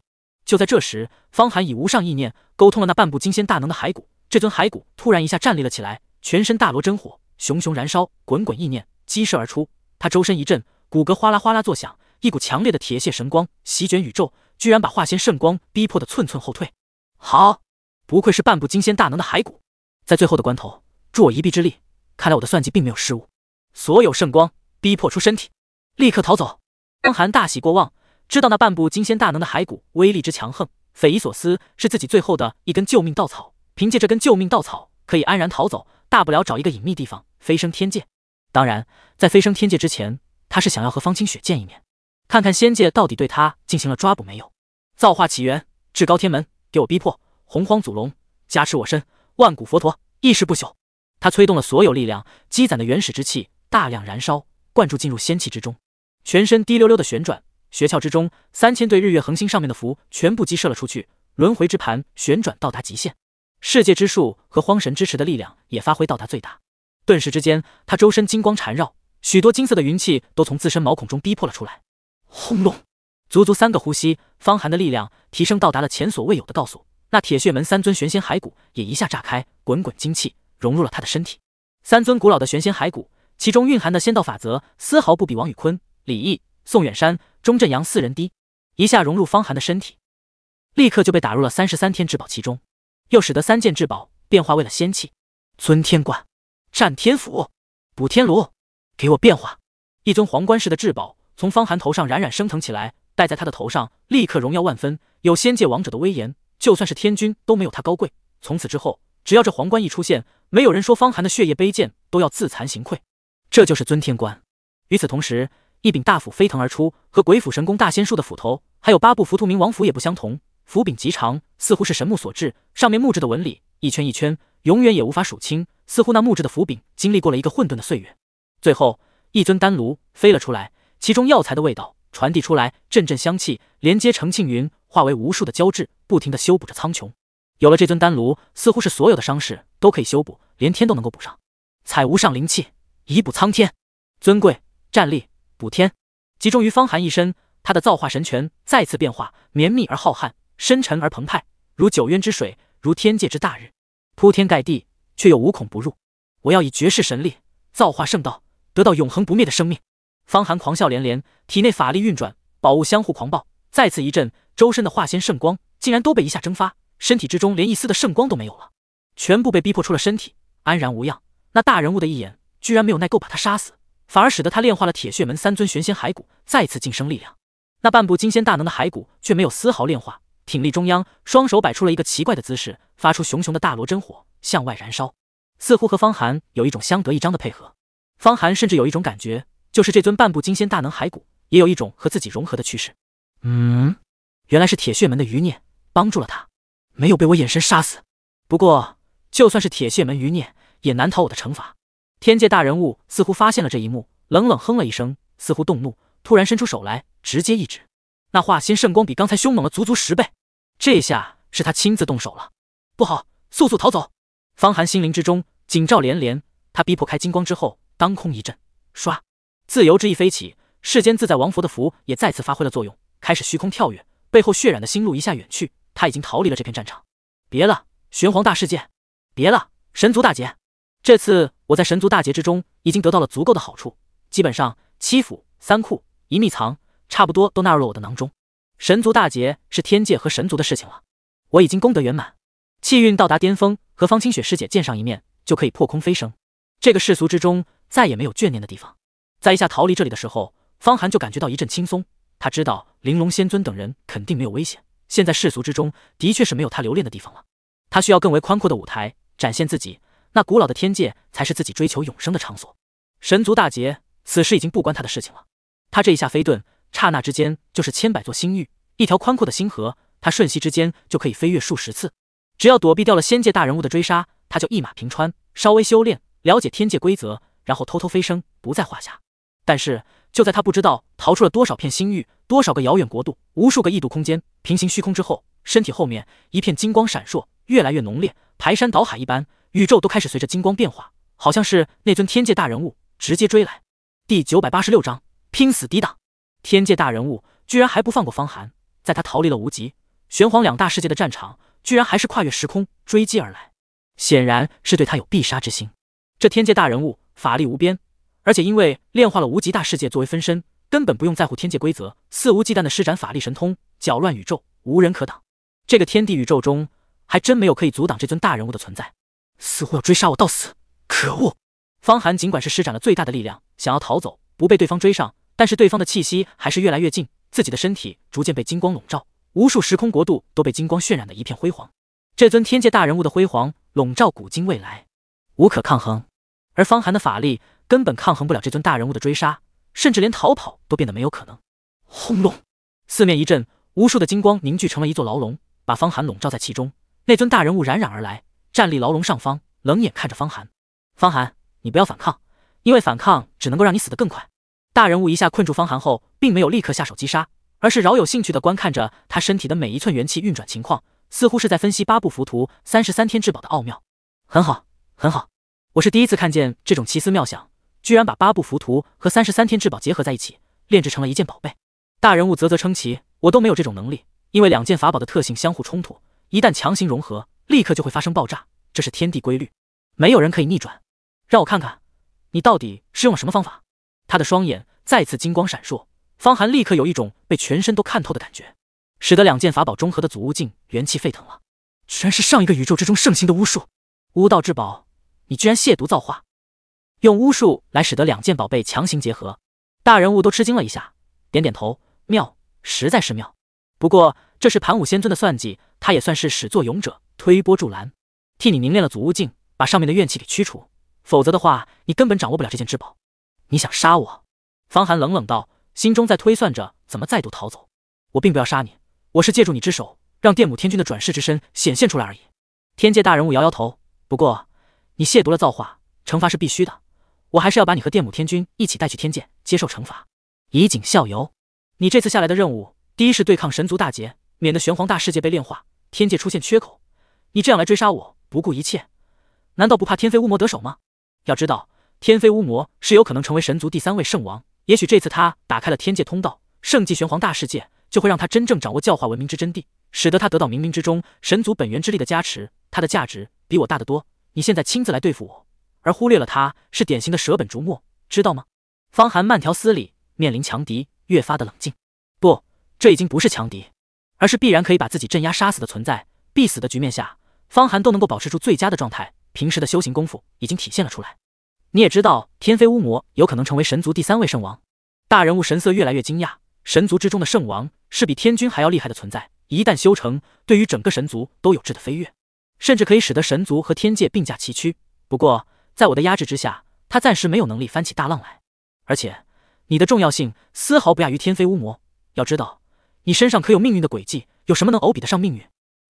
就在这时，方寒以无上意念沟通了那半步金仙大能的骸骨。这尊骸骨突然一下站立了起来，全身大罗真火熊熊燃烧，滚滚意念激射而出。他周身一震，骨骼哗啦哗啦作响，一股强烈的铁屑神光席卷宇宙，居然把化仙圣光逼迫的寸寸后退。好，不愧是半步金仙大能的骸骨，在最后的关头助我一臂之力。看来我的算计并没有失误。所有圣光逼迫出身体，立刻逃走。方寒大喜过望。知道那半步金仙大能的骸骨威力之强横，匪夷所思，是自己最后的一根救命稻草。凭借这根救命稻草，可以安然逃走，大不了找一个隐秘地方飞升天界。当然，在飞升天界之前，他是想要和方清雪见一面，看看仙界到底对他进行了抓捕没有。造化起源，至高天门，给我逼迫！洪荒祖龙加持我身，万古佛陀意识不朽。他催动了所有力量积攒的原始之气，大量燃烧，灌注进入仙气之中，全身滴溜溜的旋转。学校之中，三千对日月恒星上面的符全部激射了出去，轮回之盘旋转到达极限，世界之树和荒神之池的力量也发挥到达最大。顿时之间，他周身金光缠绕，许多金色的云气都从自身毛孔中逼迫了出来。轰隆！足足三个呼吸，方寒的力量提升到达了前所未有的高速。那铁血门三尊玄仙骸骨也一下炸开，滚滚精气融入了他的身体。三尊古老的玄仙骸骨，其中蕴含的仙道法则丝毫不比王宇坤、李毅、宋远山。钟镇阳四人低一下融入方寒的身体，立刻就被打入了三十三天至宝其中，又使得三件至宝变化为了仙器。尊天冠、战天斧、补天炉，给我变化！一尊皇冠式的至宝从方寒头上冉冉升腾起来，戴在他的头上，立刻荣耀万分，有仙界王者的威严，就算是天君都没有他高贵。从此之后，只要这皇冠一出现，没有人说方寒的血液卑贱，都要自惭形愧。这就是尊天冠。与此同时。一柄大斧飞腾而出，和鬼斧神工大仙术的斧头，还有八部浮屠明王斧也不相同。斧柄极长，似乎是神木所制，上面木质的纹理一圈一圈，永远也无法数清。似乎那木质的斧柄经历过了一个混沌的岁月。最后一尊丹炉飞了出来，其中药材的味道传递出来阵阵香气，连接成庆云，化为无数的胶质，不停地修补着苍穹。有了这尊丹炉，似乎是所有的伤势都可以修补，连天都能够补上。采无上灵气，以补苍天。尊贵，站立。补天，集中于方寒一身。他的造化神拳再次变化，绵密而浩瀚，深沉而澎湃，如九渊之水，如天界之大日，铺天盖地，却又无孔不入。我要以绝世神力，造化圣道，得到永恒不灭的生命。方寒狂笑连连，体内法力运转，宝物相互狂暴，再次一震，周身的化仙圣光竟然都被一下蒸发，身体之中连一丝的圣光都没有了，全部被逼迫出了身体，安然无恙。那大人物的一眼，居然没有耐够把他杀死。反而使得他炼化了铁血门三尊玄仙骸骨，再次晋升力量。那半步金仙大能的骸骨却没有丝毫炼化，挺立中央，双手摆出了一个奇怪的姿势，发出熊熊的大罗真火向外燃烧，似乎和方寒有一种相得益彰的配合。方寒甚至有一种感觉，就是这尊半步金仙大能骸骨也有一种和自己融合的趋势。嗯，原来是铁血门的余孽帮助了他，没有被我眼神杀死。不过，就算是铁血门余孽，也难逃我的惩罚。天界大人物似乎发现了这一幕，冷冷哼了一声，似乎动怒，突然伸出手来，直接一指。那化仙圣光比刚才凶猛了足足十倍。这下是他亲自动手了，不好，速速逃走！方寒心灵之中警兆连连，他逼迫开金光之后，当空一震，唰，自由之翼飞起。世间自在王佛的符也再次发挥了作用，开始虚空跳跃。背后血染的心路一下远去，他已经逃离了这片战场。别了，玄黄大世界，别了，神族大劫。这次。我在神族大劫之中已经得到了足够的好处，基本上七府三库一秘藏差不多都纳入了我的囊中。神族大劫是天界和神族的事情了，我已经功德圆满，气运到达巅峰，和方清雪师姐见上一面就可以破空飞升。这个世俗之中再也没有眷念的地方，在一下逃离这里的时候，方寒就感觉到一阵轻松。他知道玲珑仙尊等人肯定没有危险，现在世俗之中的确是没有他留恋的地方了。他需要更为宽阔的舞台展现自己。那古老的天界才是自己追求永生的场所。神族大劫，此事已经不关他的事情了。他这一下飞遁，刹那之间就是千百座星域，一条宽阔的星河，他瞬息之间就可以飞跃数十次。只要躲避掉了仙界大人物的追杀，他就一马平川。稍微修炼，了解天界规则，然后偷偷飞升，不在话下。但是就在他不知道逃出了多少片星域，多少个遥远国度，无数个异度空间、平行虚空之后，身体后面一片金光闪烁，越来越浓烈，排山倒海一般。宇宙都开始随着金光变化，好像是那尊天界大人物直接追来。第九百八十六章，拼死抵挡。天界大人物居然还不放过方寒，在他逃离了无极、玄黄两大世界的战场，居然还是跨越时空追击而来，显然是对他有必杀之心。这天界大人物法力无边，而且因为炼化了无极大世界作为分身，根本不用在乎天界规则，肆无忌惮的施展法力神通，搅乱宇宙，无人可挡。这个天地宇宙中，还真没有可以阻挡这尊大人物的存在。似乎要追杀我到死，可恶！方寒尽管是施展了最大的力量，想要逃走，不被对方追上，但是对方的气息还是越来越近，自己的身体逐渐被金光笼罩，无数时空国度都被金光渲染的一片辉煌。这尊天界大人物的辉煌笼罩古今未来，无可抗衡。而方寒的法力根本抗衡不了这尊大人物的追杀，甚至连逃跑都变得没有可能。轰隆！四面一震，无数的金光凝聚成了一座牢笼，把方寒笼罩在其中。那尊大人物冉冉而来。站立牢笼上方，冷眼看着方寒。方寒，你不要反抗，因为反抗只能够让你死得更快。大人物一下困住方寒后，并没有立刻下手击杀，而是饶有兴趣的观看着他身体的每一寸元气运转情况，似乎是在分析八部浮屠三十三天至宝的奥妙。很好，很好，我是第一次看见这种奇思妙想，居然把八部浮屠和三十三天至宝结合在一起，炼制成了一件宝贝。大人物啧啧称奇，我都没有这种能力，因为两件法宝的特性相互冲突，一旦强行融合。立刻就会发生爆炸，这是天地规律，没有人可以逆转。让我看看，你到底是用了什么方法？他的双眼再次金光闪烁，方寒立刻有一种被全身都看透的感觉，使得两件法宝中和的祖巫镜元气沸腾了。居然是上一个宇宙之中盛行的巫术，巫道至宝，你居然亵渎造化，用巫术来使得两件宝贝强行结合，大人物都吃惊了一下，点点头，妙，实在是妙。不过，这是盘古仙尊的算计，他也算是始作俑者，推波助澜，替你凝练了祖巫镜，把上面的怨气给驱除。否则的话，你根本掌握不了这件至宝。你想杀我？方寒冷冷道，心中在推算着怎么再度逃走。我并不要杀你，我是借助你之手，让电母天君的转世之身显现出来而已。天界大人物摇摇头，不过你亵渎了造化，惩罚是必须的。我还是要把你和电母天君一起带去天界接受惩罚，以儆效尤。你这次下来的任务。第一是对抗神族大劫，免得玄黄大世界被炼化，天界出现缺口。你这样来追杀我，不顾一切，难道不怕天飞巫魔得手吗？要知道，天飞巫魔是有可能成为神族第三位圣王。也许这次他打开了天界通道，圣迹玄黄大世界就会让他真正掌握教化文明之真谛，使得他得到冥冥之中神族本源之力的加持，他的价值比我大得多。你现在亲自来对付我，而忽略了他，是典型的舍本逐末，知道吗？方寒慢条斯理，面临强敌，越发的冷静。这已经不是强敌，而是必然可以把自己镇压杀死的存在。必死的局面下，方寒都能够保持住最佳的状态，平时的修行功夫已经体现了出来。你也知道，天飞乌魔有可能成为神族第三位圣王。大人物神色越来越惊讶，神族之中的圣王是比天君还要厉害的存在，一旦修成，对于整个神族都有质的飞跃，甚至可以使得神族和天界并驾齐驱。不过，在我的压制之下，他暂时没有能力翻起大浪来。而且，你的重要性丝毫不亚于天飞乌魔。要知道。你身上可有命运的轨迹？有什么能偶比得上命运？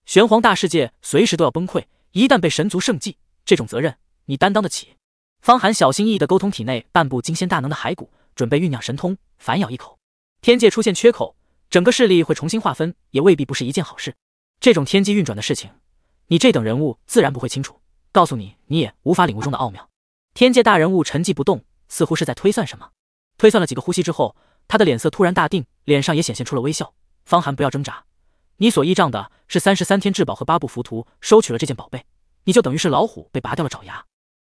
玄黄大世界随时都要崩溃，一旦被神族圣祭，这种责任你担当得起？方寒小心翼翼地沟通体内半步金仙大能的骸骨，准备酝酿神通，反咬一口。天界出现缺口，整个势力会重新划分，也未必不是一件好事。这种天机运转的事情，你这等人物自然不会清楚，告诉你你也无法领悟中的奥妙。天界大人物沉寂不动，似乎是在推算什么。推算了几个呼吸之后，他的脸色突然大定，脸上也显现出了微笑。方寒，不要挣扎！你所依仗的是三十三天至宝和八部浮屠，收取了这件宝贝，你就等于是老虎被拔掉了爪牙。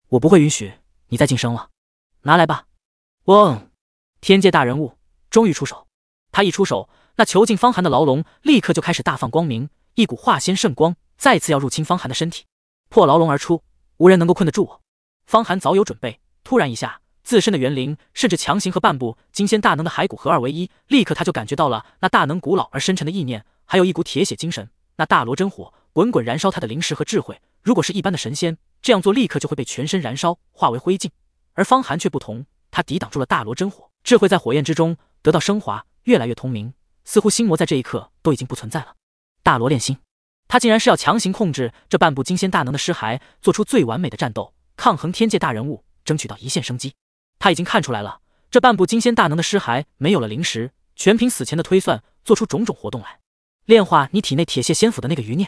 我不会允许你再晋升了。拿来吧！嗡！天界大人物终于出手，他一出手，那囚禁方寒的牢笼立刻就开始大放光明，一股化仙圣光再次要入侵方寒的身体，破牢笼而出，无人能够困得住我。方寒早有准备，突然一下。自身的元灵甚至强行和半步金仙大能的骸骨合二为一，立刻他就感觉到了那大能古老而深沉的意念，还有一股铁血精神。那大罗真火滚滚燃烧他的灵识和智慧。如果是一般的神仙这样做，立刻就会被全身燃烧，化为灰烬。而方寒却不同，他抵挡住了大罗真火，智慧在火焰之中得到升华，越来越通明，似乎心魔在这一刻都已经不存在了。大罗炼心，他竟然是要强行控制这半步金仙大能的尸骸，做出最完美的战斗，抗衡天界大人物，争取到一线生机。他已经看出来了，这半步金仙大能的尸骸没有了灵石，全凭死前的推算做出种种活动来，炼化你体内铁血仙府的那个余孽。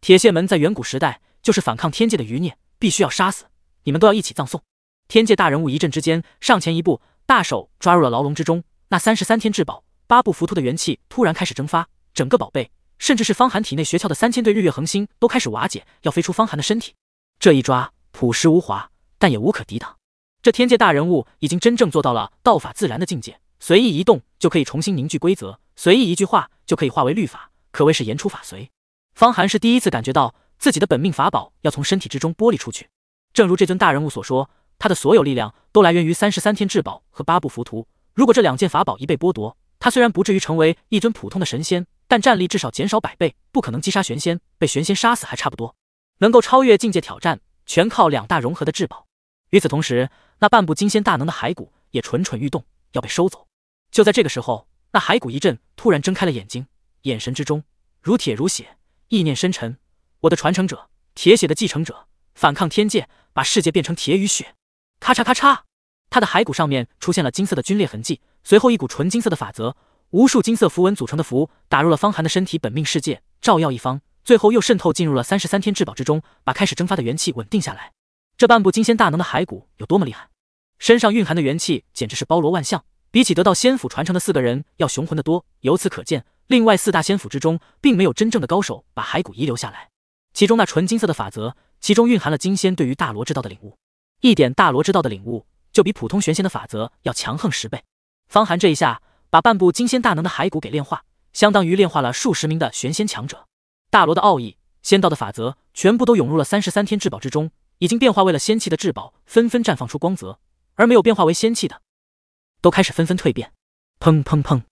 铁血门在远古时代就是反抗天界的余孽，必须要杀死，你们都要一起葬送。天界大人物一阵之间上前一步，大手抓入了牢笼之中。那三十三天至宝八部浮屠的元气突然开始蒸发，整个宝贝，甚至是方寒体内穴窍的三千对日月恒星都开始瓦解，要飞出方寒的身体。这一抓朴实无华，但也无可抵挡。这天界大人物已经真正做到了道法自然的境界，随意一动就可以重新凝聚规则，随意一句话就可以化为律法，可谓是言出法随。方寒是第一次感觉到自己的本命法宝要从身体之中剥离出去。正如这尊大人物所说，他的所有力量都来源于三十三天至宝和八部浮屠。如果这两件法宝一被剥夺，他虽然不至于成为一尊普通的神仙，但战力至少减少百倍，不可能击杀玄仙，被玄仙杀死还差不多。能够超越境界挑战，全靠两大融合的至宝。与此同时，那半步金仙大能的骸骨也蠢蠢欲动，要被收走。就在这个时候，那骸骨一震，突然睁开了眼睛，眼神之中如铁如血，意念深沉。我的传承者，铁血的继承者，反抗天界，把世界变成铁与血。咔嚓咔嚓，他的骸骨上面出现了金色的皲裂痕迹，随后一股纯金色的法则，无数金色符文组成的符打入了方寒的身体本命世界，照耀一方，最后又渗透进入了三十三天至宝之中，把开始蒸发的元气稳定下来。这半部金仙大能的骸骨有多么厉害？身上蕴含的元气简直是包罗万象，比起得到仙府传承的四个人要雄浑得多。由此可见，另外四大仙府之中，并没有真正的高手把骸骨遗留下来。其中那纯金色的法则，其中蕴含了金仙对于大罗之道的领悟，一点大罗之道的领悟就比普通玄仙的法则要强横十倍。方寒这一下把半部金仙大能的骸骨给炼化，相当于炼化了数十名的玄仙强者。大罗的奥义，仙道的法则，全部都涌入了三十三天至宝之中。已经变化为了仙气的至宝纷纷绽放出光泽，而没有变化为仙气的，都开始纷纷蜕变。砰砰砰，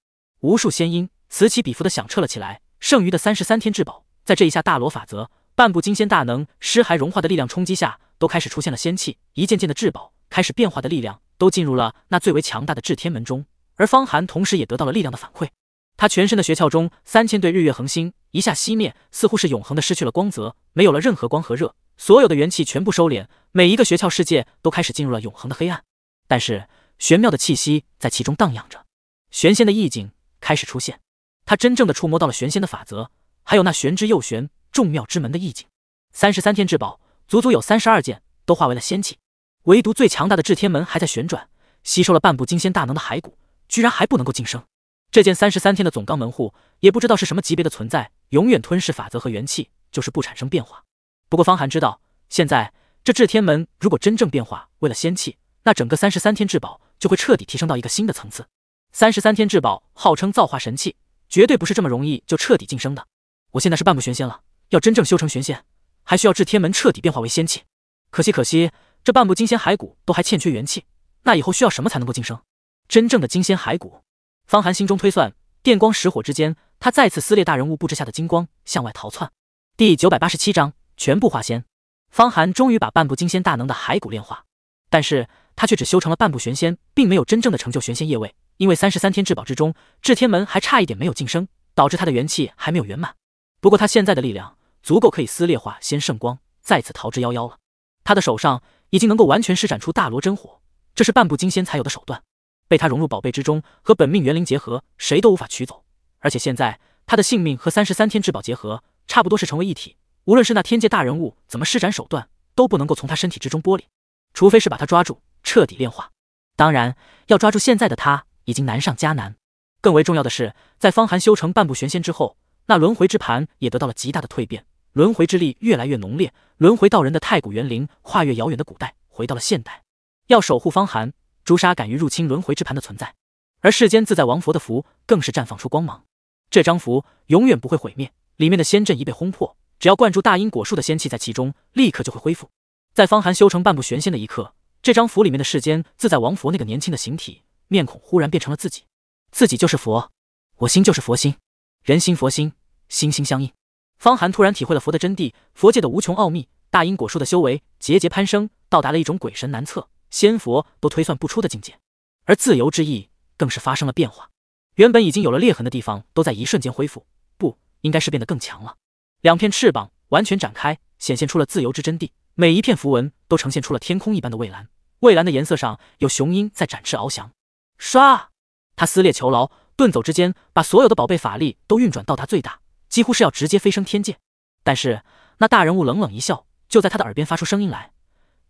无数仙音此起彼伏的响彻了起来。剩余的三十三天至宝，在这一下大罗法则、半步金仙大能尸骸融化的力量冲击下，都开始出现了仙气。一件件的至宝开始变化的力量，都进入了那最为强大的至天门中。而方寒同时也得到了力量的反馈，他全身的穴窍中三千对日月恒星一下熄灭，似乎是永恒的失去了光泽，没有了任何光和热。所有的元气全部收敛，每一个学窍世界都开始进入了永恒的黑暗。但是玄妙的气息在其中荡漾着，玄仙的意境开始出现。他真正的触摸到了玄仙的法则，还有那玄之又玄、众妙之门的意境。三十三天至宝，足足有三十二件都化为了仙气，唯独最强大的至天门还在旋转，吸收了半步金仙大能的骸骨，居然还不能够晋升。这件三十三天的总纲门户，也不知道是什么级别的存在，永远吞噬法则和元气，就是不产生变化。不过方寒知道，现在这至天门如果真正变化为了仙气，那整个三十三天至宝就会彻底提升到一个新的层次。三十三天至宝号称造化神器，绝对不是这么容易就彻底晋升的。我现在是半步玄仙了，要真正修成玄仙，还需要至天门彻底变化为仙气。可惜可惜，这半步金仙骸骨都还欠缺元气，那以后需要什么才能够晋升？真正的金仙骸骨？方寒心中推算，电光石火之间，他再次撕裂大人物布置下的金光，向外逃窜。第九百八十七章。全部化仙，方寒终于把半步金仙大能的骸骨炼化，但是他却只修成了半步玄仙，并没有真正的成就玄仙叶位。因为三十三天至宝之中，至天门还差一点没有晋升，导致他的元气还没有圆满。不过他现在的力量足够可以撕裂化仙圣光，再次逃之夭夭了。他的手上已经能够完全施展出大罗真火，这是半步金仙才有的手段，被他融入宝贝之中和本命元灵结合，谁都无法取走。而且现在他的性命和三十三天至宝结合，差不多是成为一体。无论是那天界大人物怎么施展手段，都不能够从他身体之中剥离，除非是把他抓住，彻底炼化。当然，要抓住现在的他，已经难上加难。更为重要的是，在方寒修成半步玄仙之后，那轮回之盘也得到了极大的蜕变，轮回之力越来越浓烈。轮回道人的太古元灵跨越遥远的古代，回到了现代，要守护方寒，朱砂敢于入侵轮回之盘的存在。而世间自在王佛的符更是绽放出光芒，这张符永远不会毁灭，里面的仙阵已被轰破。只要灌注大因果树的仙气在其中，立刻就会恢复。在方寒修成半步玄仙的一刻，这张符里面的世间自在王佛那个年轻的形体面孔忽然变成了自己，自己就是佛，我心就是佛心，人心佛心，心心相印。方寒突然体会了佛的真谛，佛界的无穷奥秘，大因果树的修为节节攀升，到达了一种鬼神难测、仙佛都推算不出的境界，而自由之意更是发生了变化。原本已经有了裂痕的地方，都在一瞬间恢复，不应该是变得更强了。两片翅膀完全展开，显现出了自由之真谛。每一片符文都呈现出了天空一般的蔚蓝，蔚蓝的颜色上有雄鹰在展翅翱翔。唰！他撕裂囚牢，遁走之间，把所有的宝贝法力都运转到达最大，几乎是要直接飞升天界。但是那大人物冷冷一笑，就在他的耳边发出声音来：“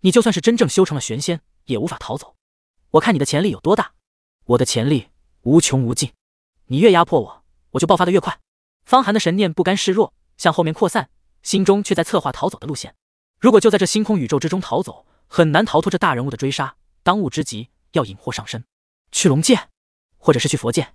你就算是真正修成了玄仙，也无法逃走。我看你的潜力有多大。我的潜力无穷无尽，你越压迫我，我就爆发的越快。”方寒的神念不甘示弱。向后面扩散，心中却在策划逃走的路线。如果就在这星空宇宙之中逃走，很难逃脱这大人物的追杀。当务之急，要引祸上身，去龙界，或者是去佛界。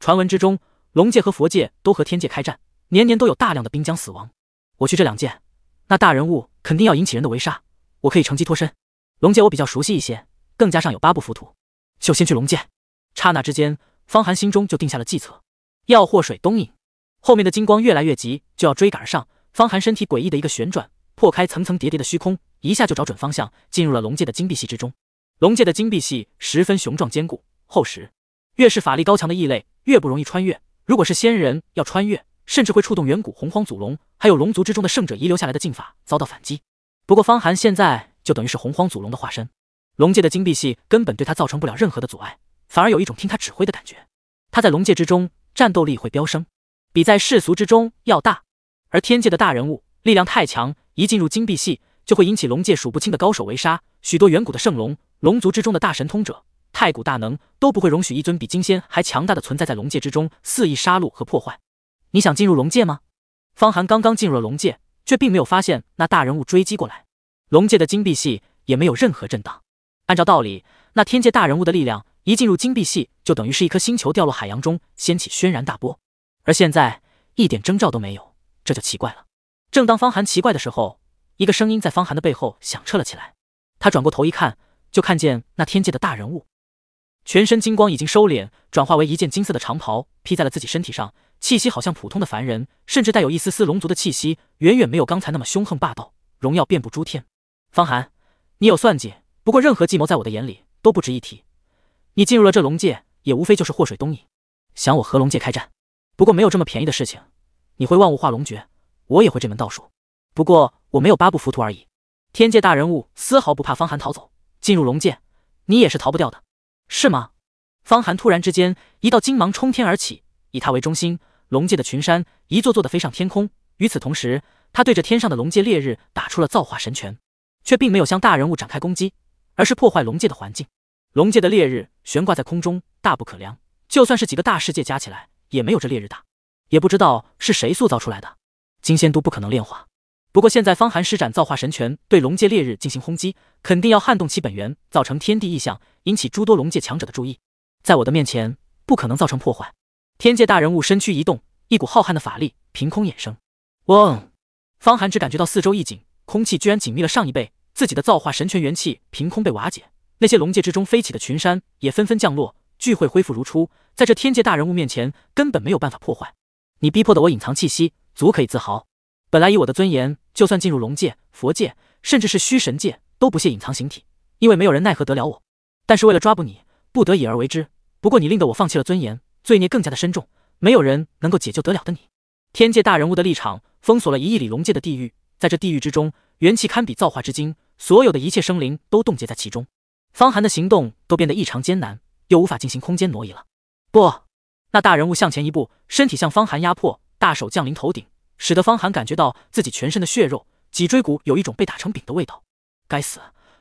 传闻之中，龙界和佛界都和天界开战，年年都有大量的兵将死亡。我去这两界，那大人物肯定要引起人的围杀，我可以乘机脱身。龙界我比较熟悉一些，更加上有八部浮屠，就先去龙界。刹那之间，方寒心中就定下了计策，要祸水东引。后面的金光越来越急，就要追赶而上。方寒身体诡异的一个旋转，破开层层叠叠的虚空，一下就找准方向，进入了龙界的金币系之中。龙界的金币系十分雄壮坚固、厚实，越是法力高强的异类，越不容易穿越。如果是仙人要穿越，甚至会触动远古洪荒祖龙，还有龙族之中的圣者遗留下来的禁法，遭到反击。不过方寒现在就等于是洪荒祖龙的化身，龙界的金币系根本对他造成不了任何的阻碍，反而有一种听他指挥的感觉。他在龙界之中，战斗力会飙升。比在世俗之中要大，而天界的大人物力量太强，一进入金币系就会引起龙界数不清的高手围杀。许多远古的圣龙、龙族之中的大神通者、太古大能都不会容许一尊比金仙还强大的存在在龙界之中肆意杀戮和破坏。你想进入龙界吗？方寒刚刚进入了龙界，却并没有发现那大人物追击过来。龙界的金币系也没有任何震荡。按照道理，那天界大人物的力量一进入金币系，就等于是一颗星球掉落海洋中，掀起轩然大波。而现在一点征兆都没有，这就奇怪了。正当方寒奇怪的时候，一个声音在方寒的背后响彻了起来。他转过头一看，就看见那天界的大人物，全身金光已经收敛，转化为一件金色的长袍披在了自己身体上，气息好像普通的凡人，甚至带有一丝丝龙族的气息，远远没有刚才那么凶横霸道，荣耀遍布诸天。方寒，你有算计，不过任何计谋在我的眼里都不值一提。你进入了这龙界，也无非就是祸水东引，想我和龙界开战。不过没有这么便宜的事情。你会万物化龙诀，我也会这门道术，不过我没有八步浮屠而已。天界大人物丝毫不怕方寒逃走，进入龙界，你也是逃不掉的，是吗？方寒突然之间，一道金芒冲天而起，以他为中心，龙界的群山一座座的飞上天空。与此同时，他对着天上的龙界烈日打出了造化神拳，却并没有向大人物展开攻击，而是破坏龙界的环境。龙界的烈日悬挂在空中，大不可量，就算是几个大世界加起来。也没有这烈日大，也不知道是谁塑造出来的，金仙都不可能炼化。不过现在方寒施展造化神拳对龙界烈日进行轰击，肯定要撼动其本源，造成天地异象，引起诸多龙界强者的注意。在我的面前，不可能造成破坏。天界大人物身躯一动，一股浩瀚的法力凭空衍生。嗡！方寒只感觉到四周一紧，空气居然紧密了上一倍，自己的造化神拳元气凭空被瓦解，那些龙界之中飞起的群山也纷纷降落。聚会恢复如初，在这天界大人物面前根本没有办法破坏。你逼迫的我隐藏气息，足可以自豪。本来以我的尊严，就算进入龙界、佛界，甚至是虚神界，都不屑隐藏形体，因为没有人奈何得了我。但是为了抓捕你，不得已而为之。不过你令得我放弃了尊严，罪孽更加的深重，没有人能够解救得了的你。天界大人物的立场封锁了一亿里龙界的地狱，在这地狱之中，元气堪比造化之精，所有的一切生灵都冻结在其中，方寒的行动都变得异常艰难。又无法进行空间挪移了。不，那大人物向前一步，身体向方寒压迫，大手降临头顶，使得方寒感觉到自己全身的血肉、脊椎骨有一种被打成饼的味道。该死，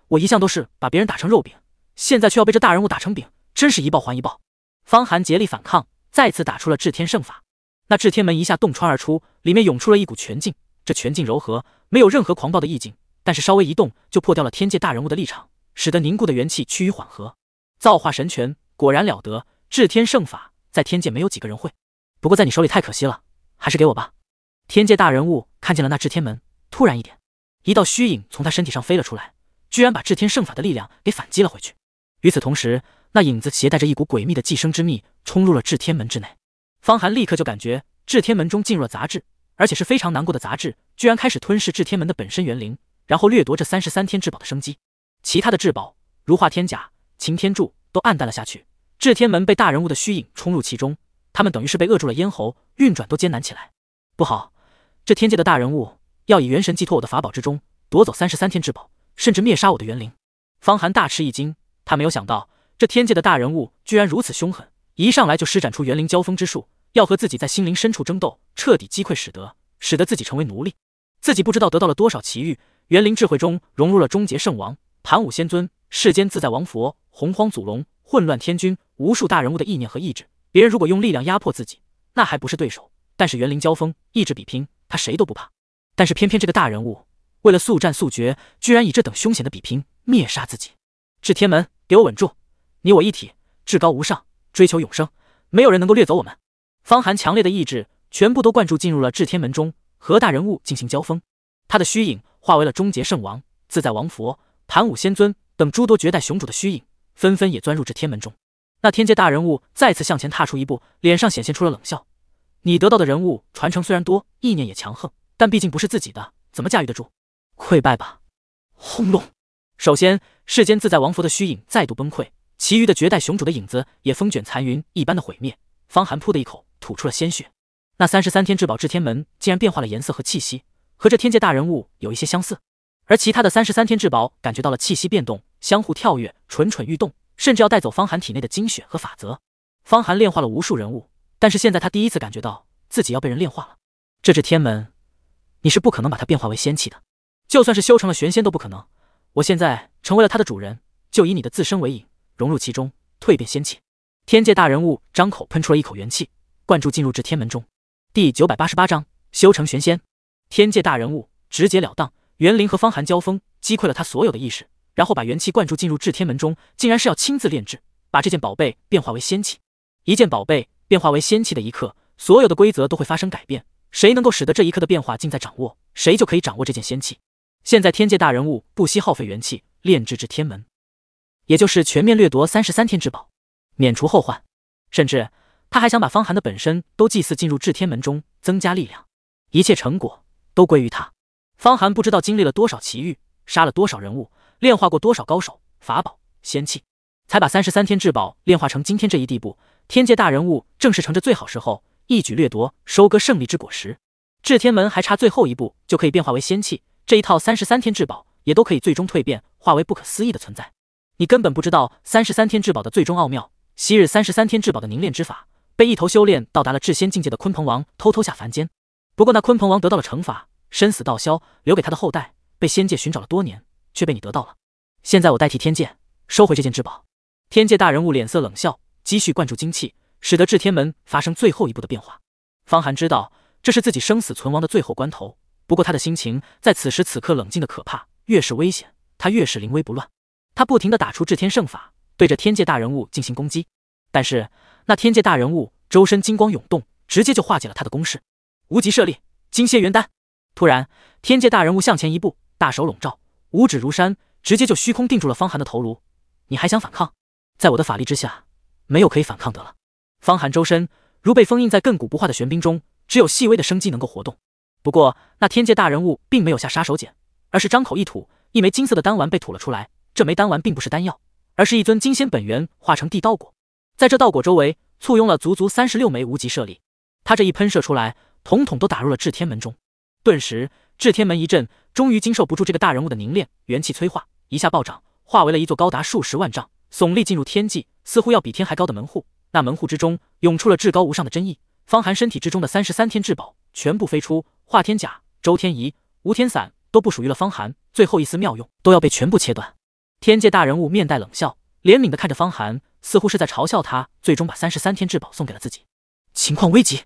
我一向都是把别人打成肉饼，现在却要被这大人物打成饼，真是一报还一报。方寒竭力反抗，再次打出了至天圣法。那至天门一下洞穿而出，里面涌出了一股拳劲。这拳劲柔和，没有任何狂暴的意境，但是稍微一动就破掉了天界大人物的立场，使得凝固的元气趋于缓和。造化神拳果然了得，至天圣法在天界没有几个人会，不过在你手里太可惜了，还是给我吧。天界大人物看见了那至天门，突然一点，一道虚影从他身体上飞了出来，居然把至天圣法的力量给反击了回去。与此同时，那影子携带着一股诡秘的寄生之秘，冲入了至天门之内。方寒立刻就感觉至天门中进入了杂质，而且是非常难过的杂质，居然开始吞噬至天门的本身元灵，然后掠夺这三十三天至宝的生机。其他的至宝如化天甲。擎天柱都暗淡了下去，至天门被大人物的虚影冲入其中，他们等于是被扼住了咽喉，运转都艰难起来。不好，这天界的大人物要以元神寄托我的法宝之中，夺走三十三天至宝，甚至灭杀我的元灵。方寒大吃一惊，他没有想到这天界的大人物居然如此凶狠，一上来就施展出元灵交锋之术，要和自己在心灵深处争斗，彻底击溃，使得使得自己成为奴隶。自己不知道得到了多少奇遇，元灵智慧中融入了终结圣王盘古仙尊。世间自在王佛、洪荒祖龙、混乱天君，无数大人物的意念和意志。别人如果用力量压迫自己，那还不是对手。但是元灵交锋，意志比拼，他谁都不怕。但是偏偏这个大人物为了速战速决，居然以这等凶险的比拼灭杀自己。至天门，给我稳住！你我一体，至高无上，追求永生，没有人能够掠走我们。方寒强烈的意志全部都灌注进入了至天门中，和大人物进行交锋。他的虚影化为了终结圣王、自在王佛、盘古仙尊。等诸多绝代雄主的虚影，纷纷也钻入这天门中。那天界大人物再次向前踏出一步，脸上显现出了冷笑。你得到的人物传承虽然多，意念也强横，但毕竟不是自己的，怎么驾驭得住？溃败吧！轰隆！首先，世间自在王佛的虚影再度崩溃，其余的绝代雄主的影子也风卷残云一般的毁灭。方寒噗的一口吐出了鲜血。那三十三天至宝至天门竟然变化了颜色和气息，和这天界大人物有一些相似。而其他的三十三天至宝感觉到了气息变动，相互跳跃，蠢蠢欲动，甚至要带走方寒体内的精血和法则。方寒炼化了无数人物，但是现在他第一次感觉到自己要被人炼化了。这至天门，你是不可能把它变化为仙气的，就算是修成了玄仙都不可能。我现在成为了它的主人，就以你的自身为引，融入其中，蜕变仙气。天界大人物张口喷出了一口元气，灌注进入至天门中。第九百八十八章：修成玄仙。天界大人物直截了当。袁灵和方寒交锋，击溃了他所有的意识，然后把元气灌注进入至天门中，竟然是要亲自炼制，把这件宝贝变化为仙气。一件宝贝变化为仙气的一刻，所有的规则都会发生改变。谁能够使得这一刻的变化尽在掌握，谁就可以掌握这件仙器。现在天界大人物不惜耗费元气炼制至天门，也就是全面掠夺三十三天之宝，免除后患。甚至他还想把方寒的本身都祭祀进入至天门中，增加力量。一切成果都归于他。方寒不知道经历了多少奇遇，杀了多少人物，炼化过多少高手、法宝、仙器，才把三十三天至宝炼化成今天这一地步。天界大人物正是乘着最好时候，一举掠夺、收割胜利之果实。至天门还差最后一步，就可以变化为仙器。这一套三十三天至宝也都可以最终蜕变化为不可思议的存在。你根本不知道三十三天至宝的最终奥妙。昔日三十三天至宝的凝练之法，被一头修炼到达了至仙境界的鲲鹏王偷偷下凡间。不过那鲲鹏王得到了惩罚。生死道消，留给他的后代被仙界寻找了多年，却被你得到了。现在我代替天界收回这件至宝。天界大人物脸色冷笑，积蓄灌注精气，使得至天门发生最后一步的变化。方寒知道这是自己生死存亡的最后关头，不过他的心情在此时此刻冷静的可怕，越是危险，他越是临危不乱。他不停的打出至天圣法，对着天界大人物进行攻击。但是那天界大人物周身金光涌动，直接就化解了他的攻势。无极舍利，金仙元丹。突然，天界大人物向前一步，大手笼罩，五指如山，直接就虚空定住了方寒的头颅。你还想反抗？在我的法力之下，没有可以反抗的了。方寒周身如被封印在亘古不化的玄冰中，只有细微的生机能够活动。不过那天界大人物并没有下杀手锏，而是张口一吐，一枚金色的丹丸被吐了出来。这枚丹丸并不是丹药，而是一尊金仙本源化成地道果。在这道果周围，簇拥了足足三十六枚无极舍利。他这一喷射出来，统统都打入了至天门中。顿时，至天门一震，终于经受不住这个大人物的凝练，元气催化一下暴涨，化为了一座高达数十万丈、耸立进入天际，似乎要比天还高的门户。那门户之中涌出了至高无上的真意，方寒身体之中的三十三天至宝全部飞出，化天甲、周天仪、吴天伞都不属于了方寒，最后一丝妙用都要被全部切断。天界大人物面带冷笑，怜悯的看着方寒，似乎是在嘲笑他最终把三十三天至宝送给了自己。情况危急，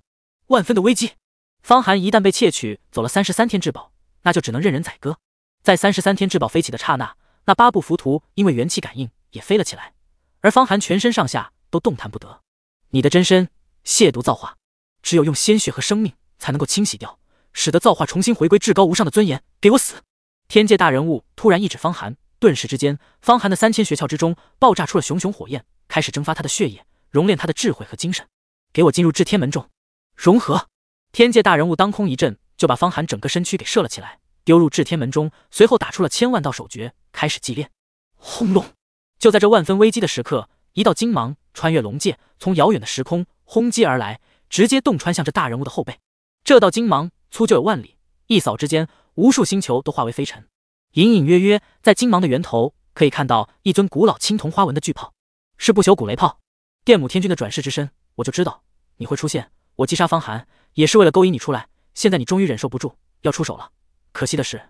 万分的危机。方寒一旦被窃取走了三十三天至宝，那就只能任人宰割。在三十三天至宝飞起的刹那，那八部浮屠因为元气感应也飞了起来，而方寒全身上下都动弹不得。你的真身亵渎造化，只有用鲜血和生命才能够清洗掉，使得造化重新回归至高无上的尊严。给我死！天界大人物突然一指方寒，顿时之间，方寒的三千穴窍之中爆炸出了熊熊火焰，开始蒸发他的血液，熔炼他的智慧和精神。给我进入至天门中，融合。天界大人物当空一震，就把方寒整个身躯给射了起来，丢入至天门中，随后打出了千万道手诀，开始祭炼。轰隆！就在这万分危机的时刻，一道金芒穿越龙界，从遥远的时空轰击而来，直接洞穿向这大人物的后背。这道金芒粗就有万里，一扫之间，无数星球都化为飞尘。隐隐约约，在金芒的源头，可以看到一尊古老青铜花纹的巨炮，是不朽古雷炮，电母天君的转世之身。我就知道你会出现，我击杀方寒。也是为了勾引你出来，现在你终于忍受不住，要出手了。可惜的是，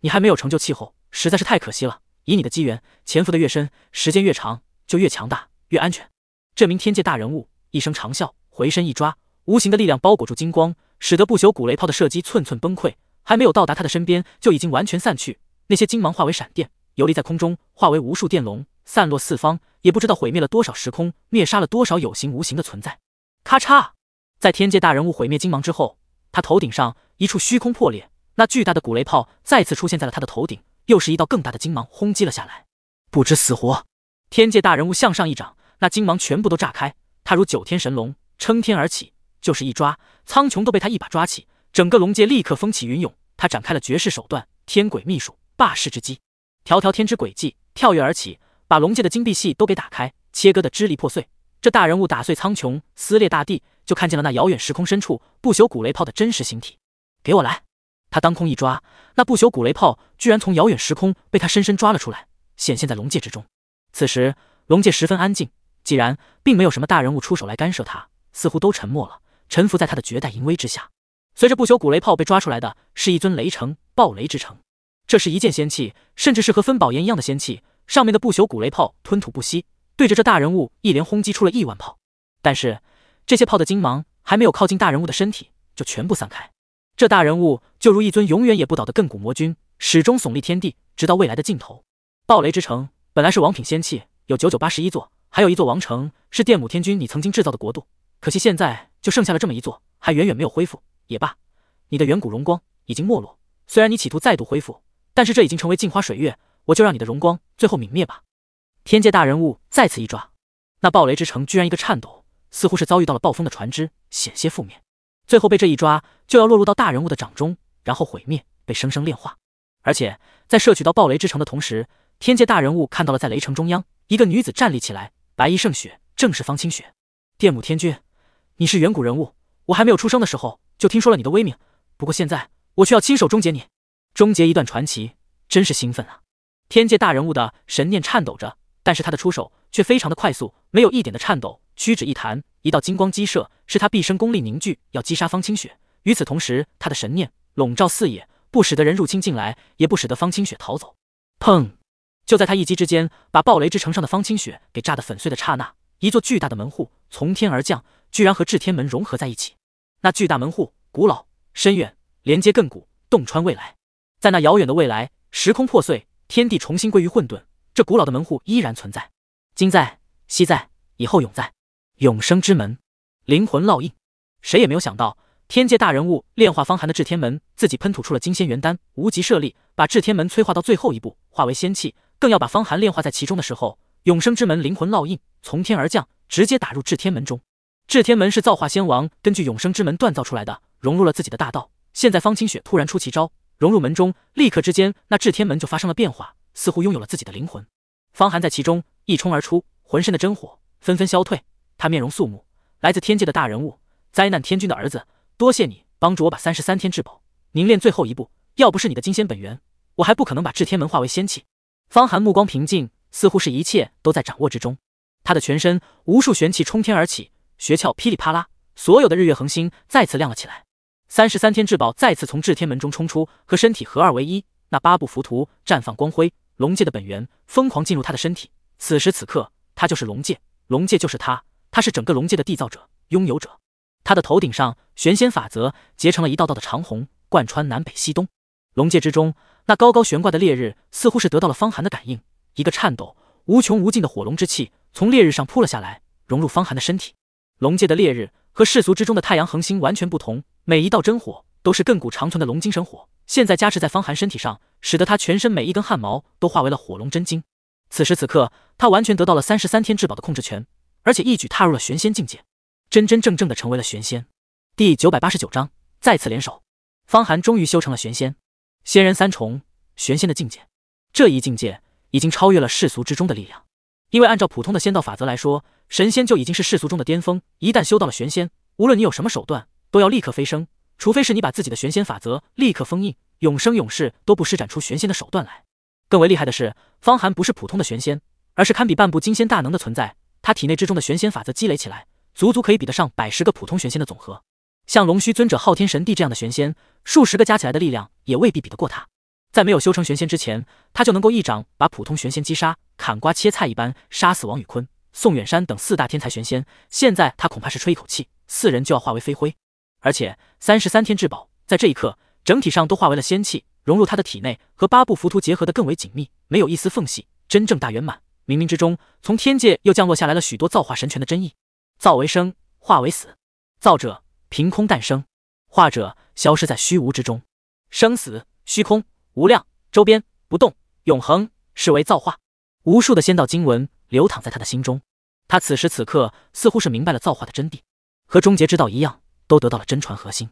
你还没有成就气候，实在是太可惜了。以你的机缘，潜伏的越深，时间越长，就越强大，越安全。这名天界大人物一声长啸，回身一抓，无形的力量包裹住金光，使得不朽古雷炮的射击寸寸崩溃。还没有到达他的身边，就已经完全散去。那些金芒化为闪电，游离在空中，化为无数电龙，散落四方，也不知道毁灭了多少时空，灭杀了多少有形无形的存在。咔嚓。在天界大人物毁灭金芒之后，他头顶上一处虚空破裂，那巨大的古雷炮再次出现在了他的头顶，又是一道更大的金芒轰击了下来。不知死活！天界大人物向上一掌，那金芒全部都炸开，他如九天神龙，撑天而起，就是一抓，苍穹都被他一把抓起，整个龙界立刻风起云涌。他展开了绝世手段，天鬼秘术霸世之击，条条天之轨迹跳跃而起，把龙界的金币系都给打开，切割的支离破碎。这大人物打碎苍穹，撕裂大地，就看见了那遥远时空深处不朽古雷炮的真实形体。给我来！他当空一抓，那不朽古雷炮居然从遥远时空被他深深抓了出来，显现在龙界之中。此时龙界十分安静，既然并没有什么大人物出手来干涉他，似乎都沉默了，臣服在他的绝代淫威之下。随着不朽古雷炮被抓出来的，是一尊雷城，暴雷之城。这是一件仙器，甚至是和分宝岩一样的仙器，上面的不朽古雷炮吞吐不息。对着这大人物一连轰击出了亿万炮，但是这些炮的金芒还没有靠近大人物的身体，就全部散开。这大人物就如一尊永远也不倒的亘古魔君，始终耸立天地，直到未来的尽头。暴雷之城本来是王品仙器，有九九八十一座，还有一座王城是电母天君你曾经制造的国度，可惜现在就剩下了这么一座，还远远没有恢复。也罢，你的远古荣光已经没落，虽然你企图再度恢复，但是这已经成为镜花水月。我就让你的荣光最后泯灭吧。天界大人物再次一抓，那暴雷之城居然一个颤抖，似乎是遭遇到了暴风的船只，险些覆灭。最后被这一抓，就要落入到大人物的掌中，然后毁灭，被生生炼化。而且在摄取到暴雷之城的同时，天界大人物看到了在雷城中央，一个女子站立起来，白衣胜雪，正是方清雪。殿母天君，你是远古人物，我还没有出生的时候就听说了你的威名。不过现在，我却要亲手终结你，终结一段传奇，真是兴奋啊！天界大人物的神念颤抖着。但是他的出手却非常的快速，没有一点的颤抖，屈指一弹，一道金光激射，是他毕生功力凝聚，要击杀方清雪。与此同时，他的神念笼罩四野，不使得人入侵进来，也不使得方清雪逃走。砰！就在他一击之间，把暴雷之城上的方清雪给炸得粉碎的刹那，一座巨大的门户从天而降，居然和至天门融合在一起。那巨大门户古老深远，连接亘古，洞穿未来。在那遥远的未来，时空破碎，天地重新归于混沌。这古老的门户依然存在，今在，昔在，以后永在。永生之门，灵魂烙印。谁也没有想到，天界大人物炼化方寒的至天门，自己喷吐出了金仙元丹，无极舍利，把至天门催化到最后一步，化为仙气，更要把方寒炼化在其中的时候，永生之门灵魂烙印从天而降，直接打入至天门中。至天门是造化仙王根据永生之门锻造出来的，融入了自己的大道。现在方清雪突然出奇招，融入门中，立刻之间那至天门就发生了变化。似乎拥有了自己的灵魂，方寒在其中一冲而出，浑身的真火纷纷消退。他面容肃穆，来自天界的大人物，灾难天君的儿子。多谢你帮助我把三十三天至宝凝练最后一步，要不是你的金仙本源，我还不可能把至天门化为仙气。方寒目光平静，似乎是一切都在掌握之中。他的全身无数玄气冲天而起，穴窍噼里啪啦，所有的日月恒星再次亮了起来。三十三天至宝再次从至天门中冲出，和身体合二为一，那八部浮屠绽放光辉。龙界的本源疯狂进入他的身体，此时此刻，他就是龙界，龙界就是他，他是整个龙界的缔造者、拥有者。他的头顶上，玄仙法则结成了一道道的长虹，贯穿南北西东。龙界之中，那高高悬挂的烈日似乎是得到了方寒的感应，一个颤抖，无穷无尽的火龙之气从烈日上扑了下来，融入方寒的身体。龙界的烈日和世俗之中的太阳恒星完全不同，每一道真火。都是亘古长存的龙精神火，现在加持在方寒身体上，使得他全身每一根汗毛都化为了火龙真经。此时此刻，他完全得到了三十三天至宝的控制权，而且一举踏入了玄仙境界，真真正正的成为了玄仙。第九百八十九章再次联手，方寒终于修成了玄仙，仙人三重，玄仙的境界，这一境界已经超越了世俗之中的力量。因为按照普通的仙道法则来说，神仙就已经是世俗中的巅峰，一旦修到了玄仙，无论你有什么手段，都要立刻飞升。除非是你把自己的玄仙法则立刻封印，永生永世都不施展出玄仙的手段来。更为厉害的是，方寒不是普通的玄仙，而是堪比半步金仙大能的存在。他体内之中的玄仙法则积累起来，足足可以比得上百十个普通玄仙的总和。像龙虚尊者、昊天神帝这样的玄仙，数十个加起来的力量也未必比得过他。在没有修成玄仙之前，他就能够一掌把普通玄仙击杀，砍瓜切菜一般杀死王宇坤、宋远山等四大天才玄仙。现在他恐怕是吹一口气，四人就要化为飞灰。而且，三十三天至宝在这一刻整体上都化为了仙气，融入他的体内，和八部浮屠结合的更为紧密，没有一丝缝隙，真正大圆满。冥冥之中，从天界又降落下来了许多造化神权的真意。造为生，化为死，造者凭空诞生，化者消失在虚无之中。生死虚空无量，周边不动永恒，是为造化。无数的仙道经文流淌在他的心中，他此时此刻似乎是明白了造化的真谛，和终结之道一样。都得到了真传核心，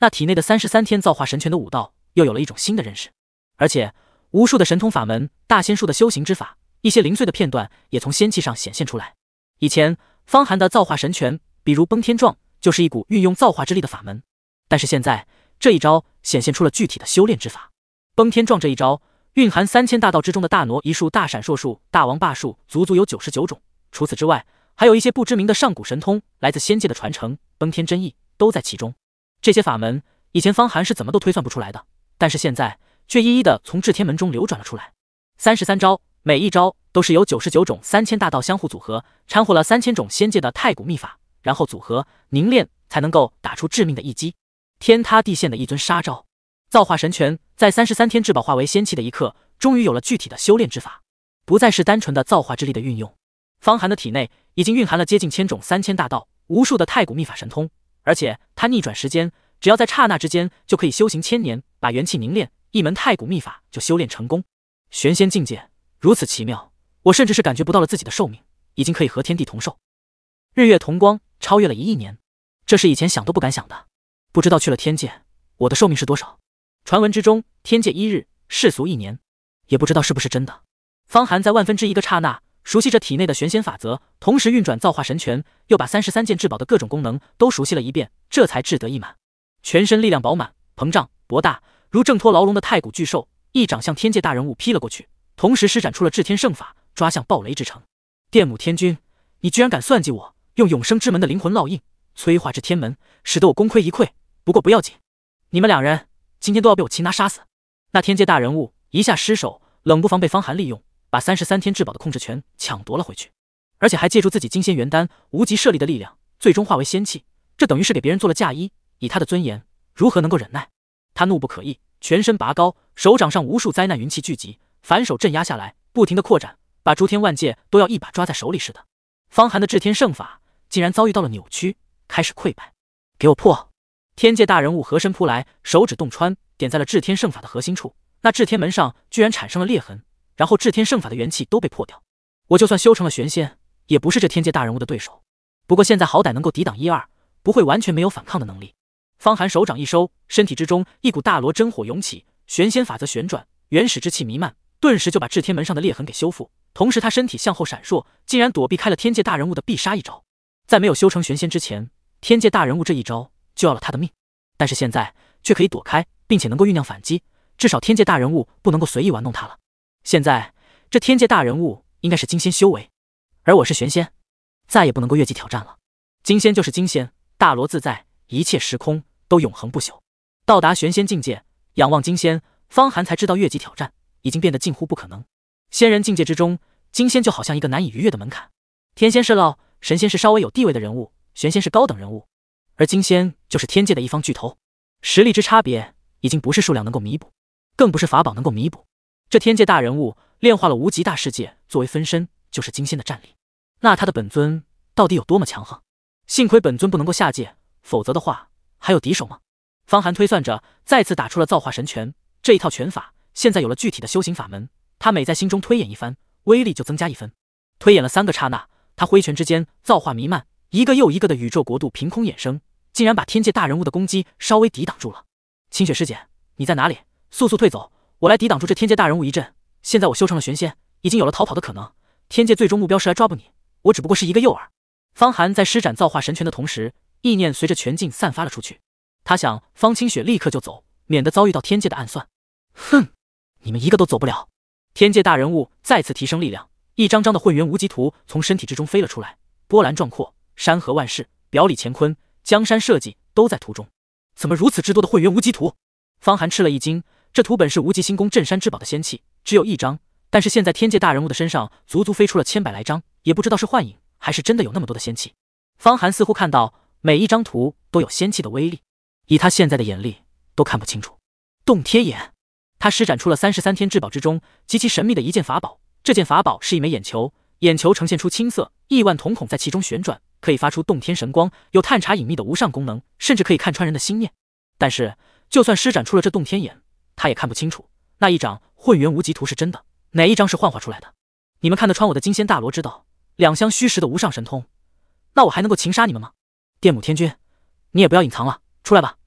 那体内的三十三天造化神拳的武道又有了一种新的认识，而且无数的神通法门、大仙术的修行之法，一些零碎的片段也从仙气上显现出来。以前方寒的造化神拳，比如崩天状，就是一股运用造化之力的法门，但是现在这一招显现出了具体的修炼之法。崩天状这一招蕴含三千大道之中的大挪移术、大闪烁术、大王霸术，足足有九十九种。除此之外，还有一些不知名的上古神通，来自仙界的传承，崩天真意。都在其中，这些法门以前方寒是怎么都推算不出来的，但是现在却一一的从至天门中流转了出来。三十三招，每一招都是由九十九种三千大道相互组合，掺和了三千种仙界的太古秘法，然后组合凝练，才能够打出致命的一击，天塌地陷的一尊杀招。造化神拳在三十三天至宝化为仙气的一刻，终于有了具体的修炼之法，不再是单纯的造化之力的运用。方寒的体内已经蕴含了接近千种三千大道，无数的太古秘法神通。而且他逆转时间，只要在刹那之间，就可以修行千年，把元气凝练一门太古秘法，就修炼成功。玄仙境界如此奇妙，我甚至是感觉不到了自己的寿命，已经可以和天地同寿，日月同光，超越了一亿年。这是以前想都不敢想的。不知道去了天界，我的寿命是多少？传闻之中，天界一日，世俗一年，也不知道是不是真的。方寒在万分之一个刹那。熟悉着体内的玄仙法则，同时运转造化神拳，又把三十三件至宝的各种功能都熟悉了一遍，这才志得意满，全身力量饱满膨胀博大，如挣脱牢笼的太古巨兽，一掌向天界大人物劈了过去，同时施展出了至天圣法，抓向暴雷之城，电母天君，你居然敢算计我，用永生之门的灵魂烙印催化至天门，使得我功亏一篑。不过不要紧，你们两人今天都要被我擒拿杀死。那天界大人物一下失手，冷不防被方寒利用。把三十三天至宝的控制权抢夺了回去，而且还借助自己金仙元丹无极设立的力量，最终化为仙器。这等于是给别人做了嫁衣。以他的尊严，如何能够忍耐？他怒不可遏，全身拔高，手掌上无数灾难云气聚集，反手镇压下来，不停地扩展，把诸天万界都要一把抓在手里似的。方寒的至天圣法竟然遭遇到了扭曲，开始溃败。给我破！天界大人物合身扑来，手指洞穿，点在了至天圣法的核心处，那至天门上居然产生了裂痕。然后至天圣法的元气都被破掉，我就算修成了玄仙，也不是这天界大人物的对手。不过现在好歹能够抵挡一二，不会完全没有反抗的能力。方寒手掌一收，身体之中一股大罗真火涌起，玄仙法则旋转，原始之气弥漫，顿时就把至天门上的裂痕给修复。同时他身体向后闪烁，竟然躲避开了天界大人物的必杀一招。在没有修成玄仙之前，天界大人物这一招就要了他的命。但是现在却可以躲开，并且能够酝酿反击，至少天界大人物不能够随意玩弄他了。现在这天界大人物应该是金仙修为，而我是玄仙，再也不能够越级挑战了。金仙就是金仙，大罗自在，一切时空都永恒不朽。到达玄仙境界，仰望金仙，方寒才知道越级挑战已经变得近乎不可能。仙人境界之中，金仙就好像一个难以逾越的门槛。天仙是喽，神仙是稍微有地位的人物，玄仙是高等人物，而金仙就是天界的一方巨头，实力之差别已经不是数量能够弥补，更不是法宝能够弥补。这天界大人物炼化了无极大世界作为分身，就是金仙的战力。那他的本尊到底有多么强横？幸亏本尊不能够下界，否则的话还有敌手吗？方寒推算着，再次打出了造化神拳。这一套拳法现在有了具体的修行法门，他每在心中推演一番，威力就增加一分。推演了三个刹那，他挥拳之间，造化弥漫，一个又一个的宇宙国度凭空衍生，竟然把天界大人物的攻击稍微抵挡住了。清雪师姐，你在哪里？速速退走！我来抵挡住这天界大人物一阵，现在我修成了玄仙，已经有了逃跑的可能。天界最终目标是来抓捕你，我只不过是一个诱饵。方寒在施展造化神拳的同时，意念随着拳劲散发了出去。他想方清雪立刻就走，免得遭遇到天界的暗算。哼，你们一个都走不了。天界大人物再次提升力量，一张张的混元无极图从身体之中飞了出来，波澜壮阔，山河万世，表里乾坤，江山社稷都在图中。怎么如此之多的混元无极图？方寒吃了一惊。这图本是无极星宫镇山之宝的仙气，只有一张。但是现在天界大人物的身上，足足飞出了千百来张，也不知道是幻影还是真的有那么多的仙气。方寒似乎看到每一张图都有仙气的威力，以他现在的眼力都看不清楚。洞天眼，他施展出了三十三天至宝之中极其神秘的一件法宝。这件法宝是一枚眼球，眼球呈现出青色，亿万瞳孔在其中旋转，可以发出洞天神光，有探查隐秘的无上功能，甚至可以看穿人的心念。但是，就算施展出了这洞天眼，他也看不清楚，那一张混元无极图是真的，哪一张是幻化出来的？你们看得穿我的金仙大罗之道，两相虚实的无上神通，那我还能够擒杀你们吗？电母天君，你也不要隐藏了，出来吧！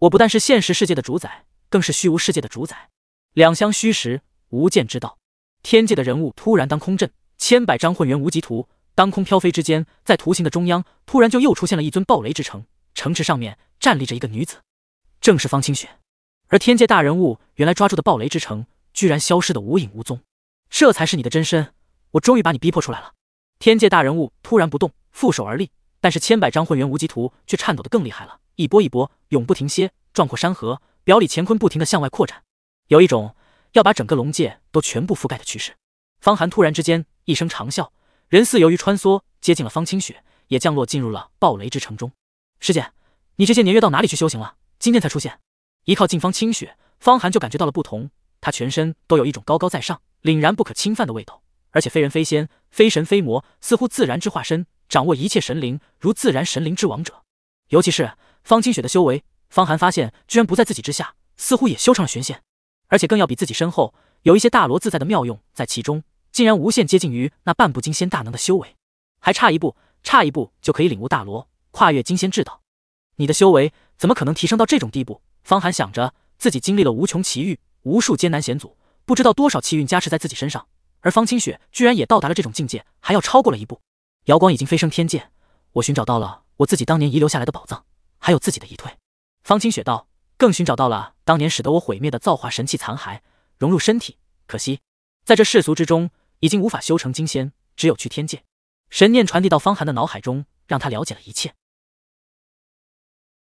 我不但是现实世界的主宰，更是虚无世界的主宰。两相虚实，无间之道。天界的人物突然当空阵，千百张混元无极图当空飘飞之间，在图形的中央，突然就又出现了一尊暴雷之城，城池上面站立着一个女子，正是方清雪。而天界大人物原来抓住的暴雷之城，居然消失的无影无踪。这才是你的真身，我终于把你逼迫出来了。天界大人物突然不动，负手而立，但是千百张混元无极图却颤抖的更厉害了，一波一波，永不停歇，壮阔山河，表里乾坤不停的向外扩展，有一种要把整个龙界都全部覆盖的趋势。方寒突然之间一声长啸，人似由于穿梭接近了方清雪，也降落进入了暴雷之城中。师姐，你这些年约到哪里去修行了？今天才出现？一靠近方清雪，方寒就感觉到了不同。他全身都有一种高高在上、凛然不可侵犯的味道，而且非人非仙、非神非魔，似乎自然之化身，掌握一切神灵，如自然神灵之王者。尤其是方清雪的修为，方寒发现居然不在自己之下，似乎也修成了玄仙，而且更要比自己身后有一些大罗自在的妙用在其中，竟然无限接近于那半步金仙大能的修为，还差一步，差一步就可以领悟大罗，跨越金仙至道。你的修为怎么可能提升到这种地步？方寒想着，自己经历了无穷奇遇，无数艰难险阻，不知道多少气运加持在自己身上，而方清雪居然也到达了这种境界，还要超过了一步。瑶光已经飞升天界，我寻找到了我自己当年遗留下来的宝藏，还有自己的一退。方清雪道，更寻找到了当年使得我毁灭的造化神器残骸，融入身体。可惜，在这世俗之中，已经无法修成金仙，只有去天界。神念传递到方寒的脑海中，让他了解了一切。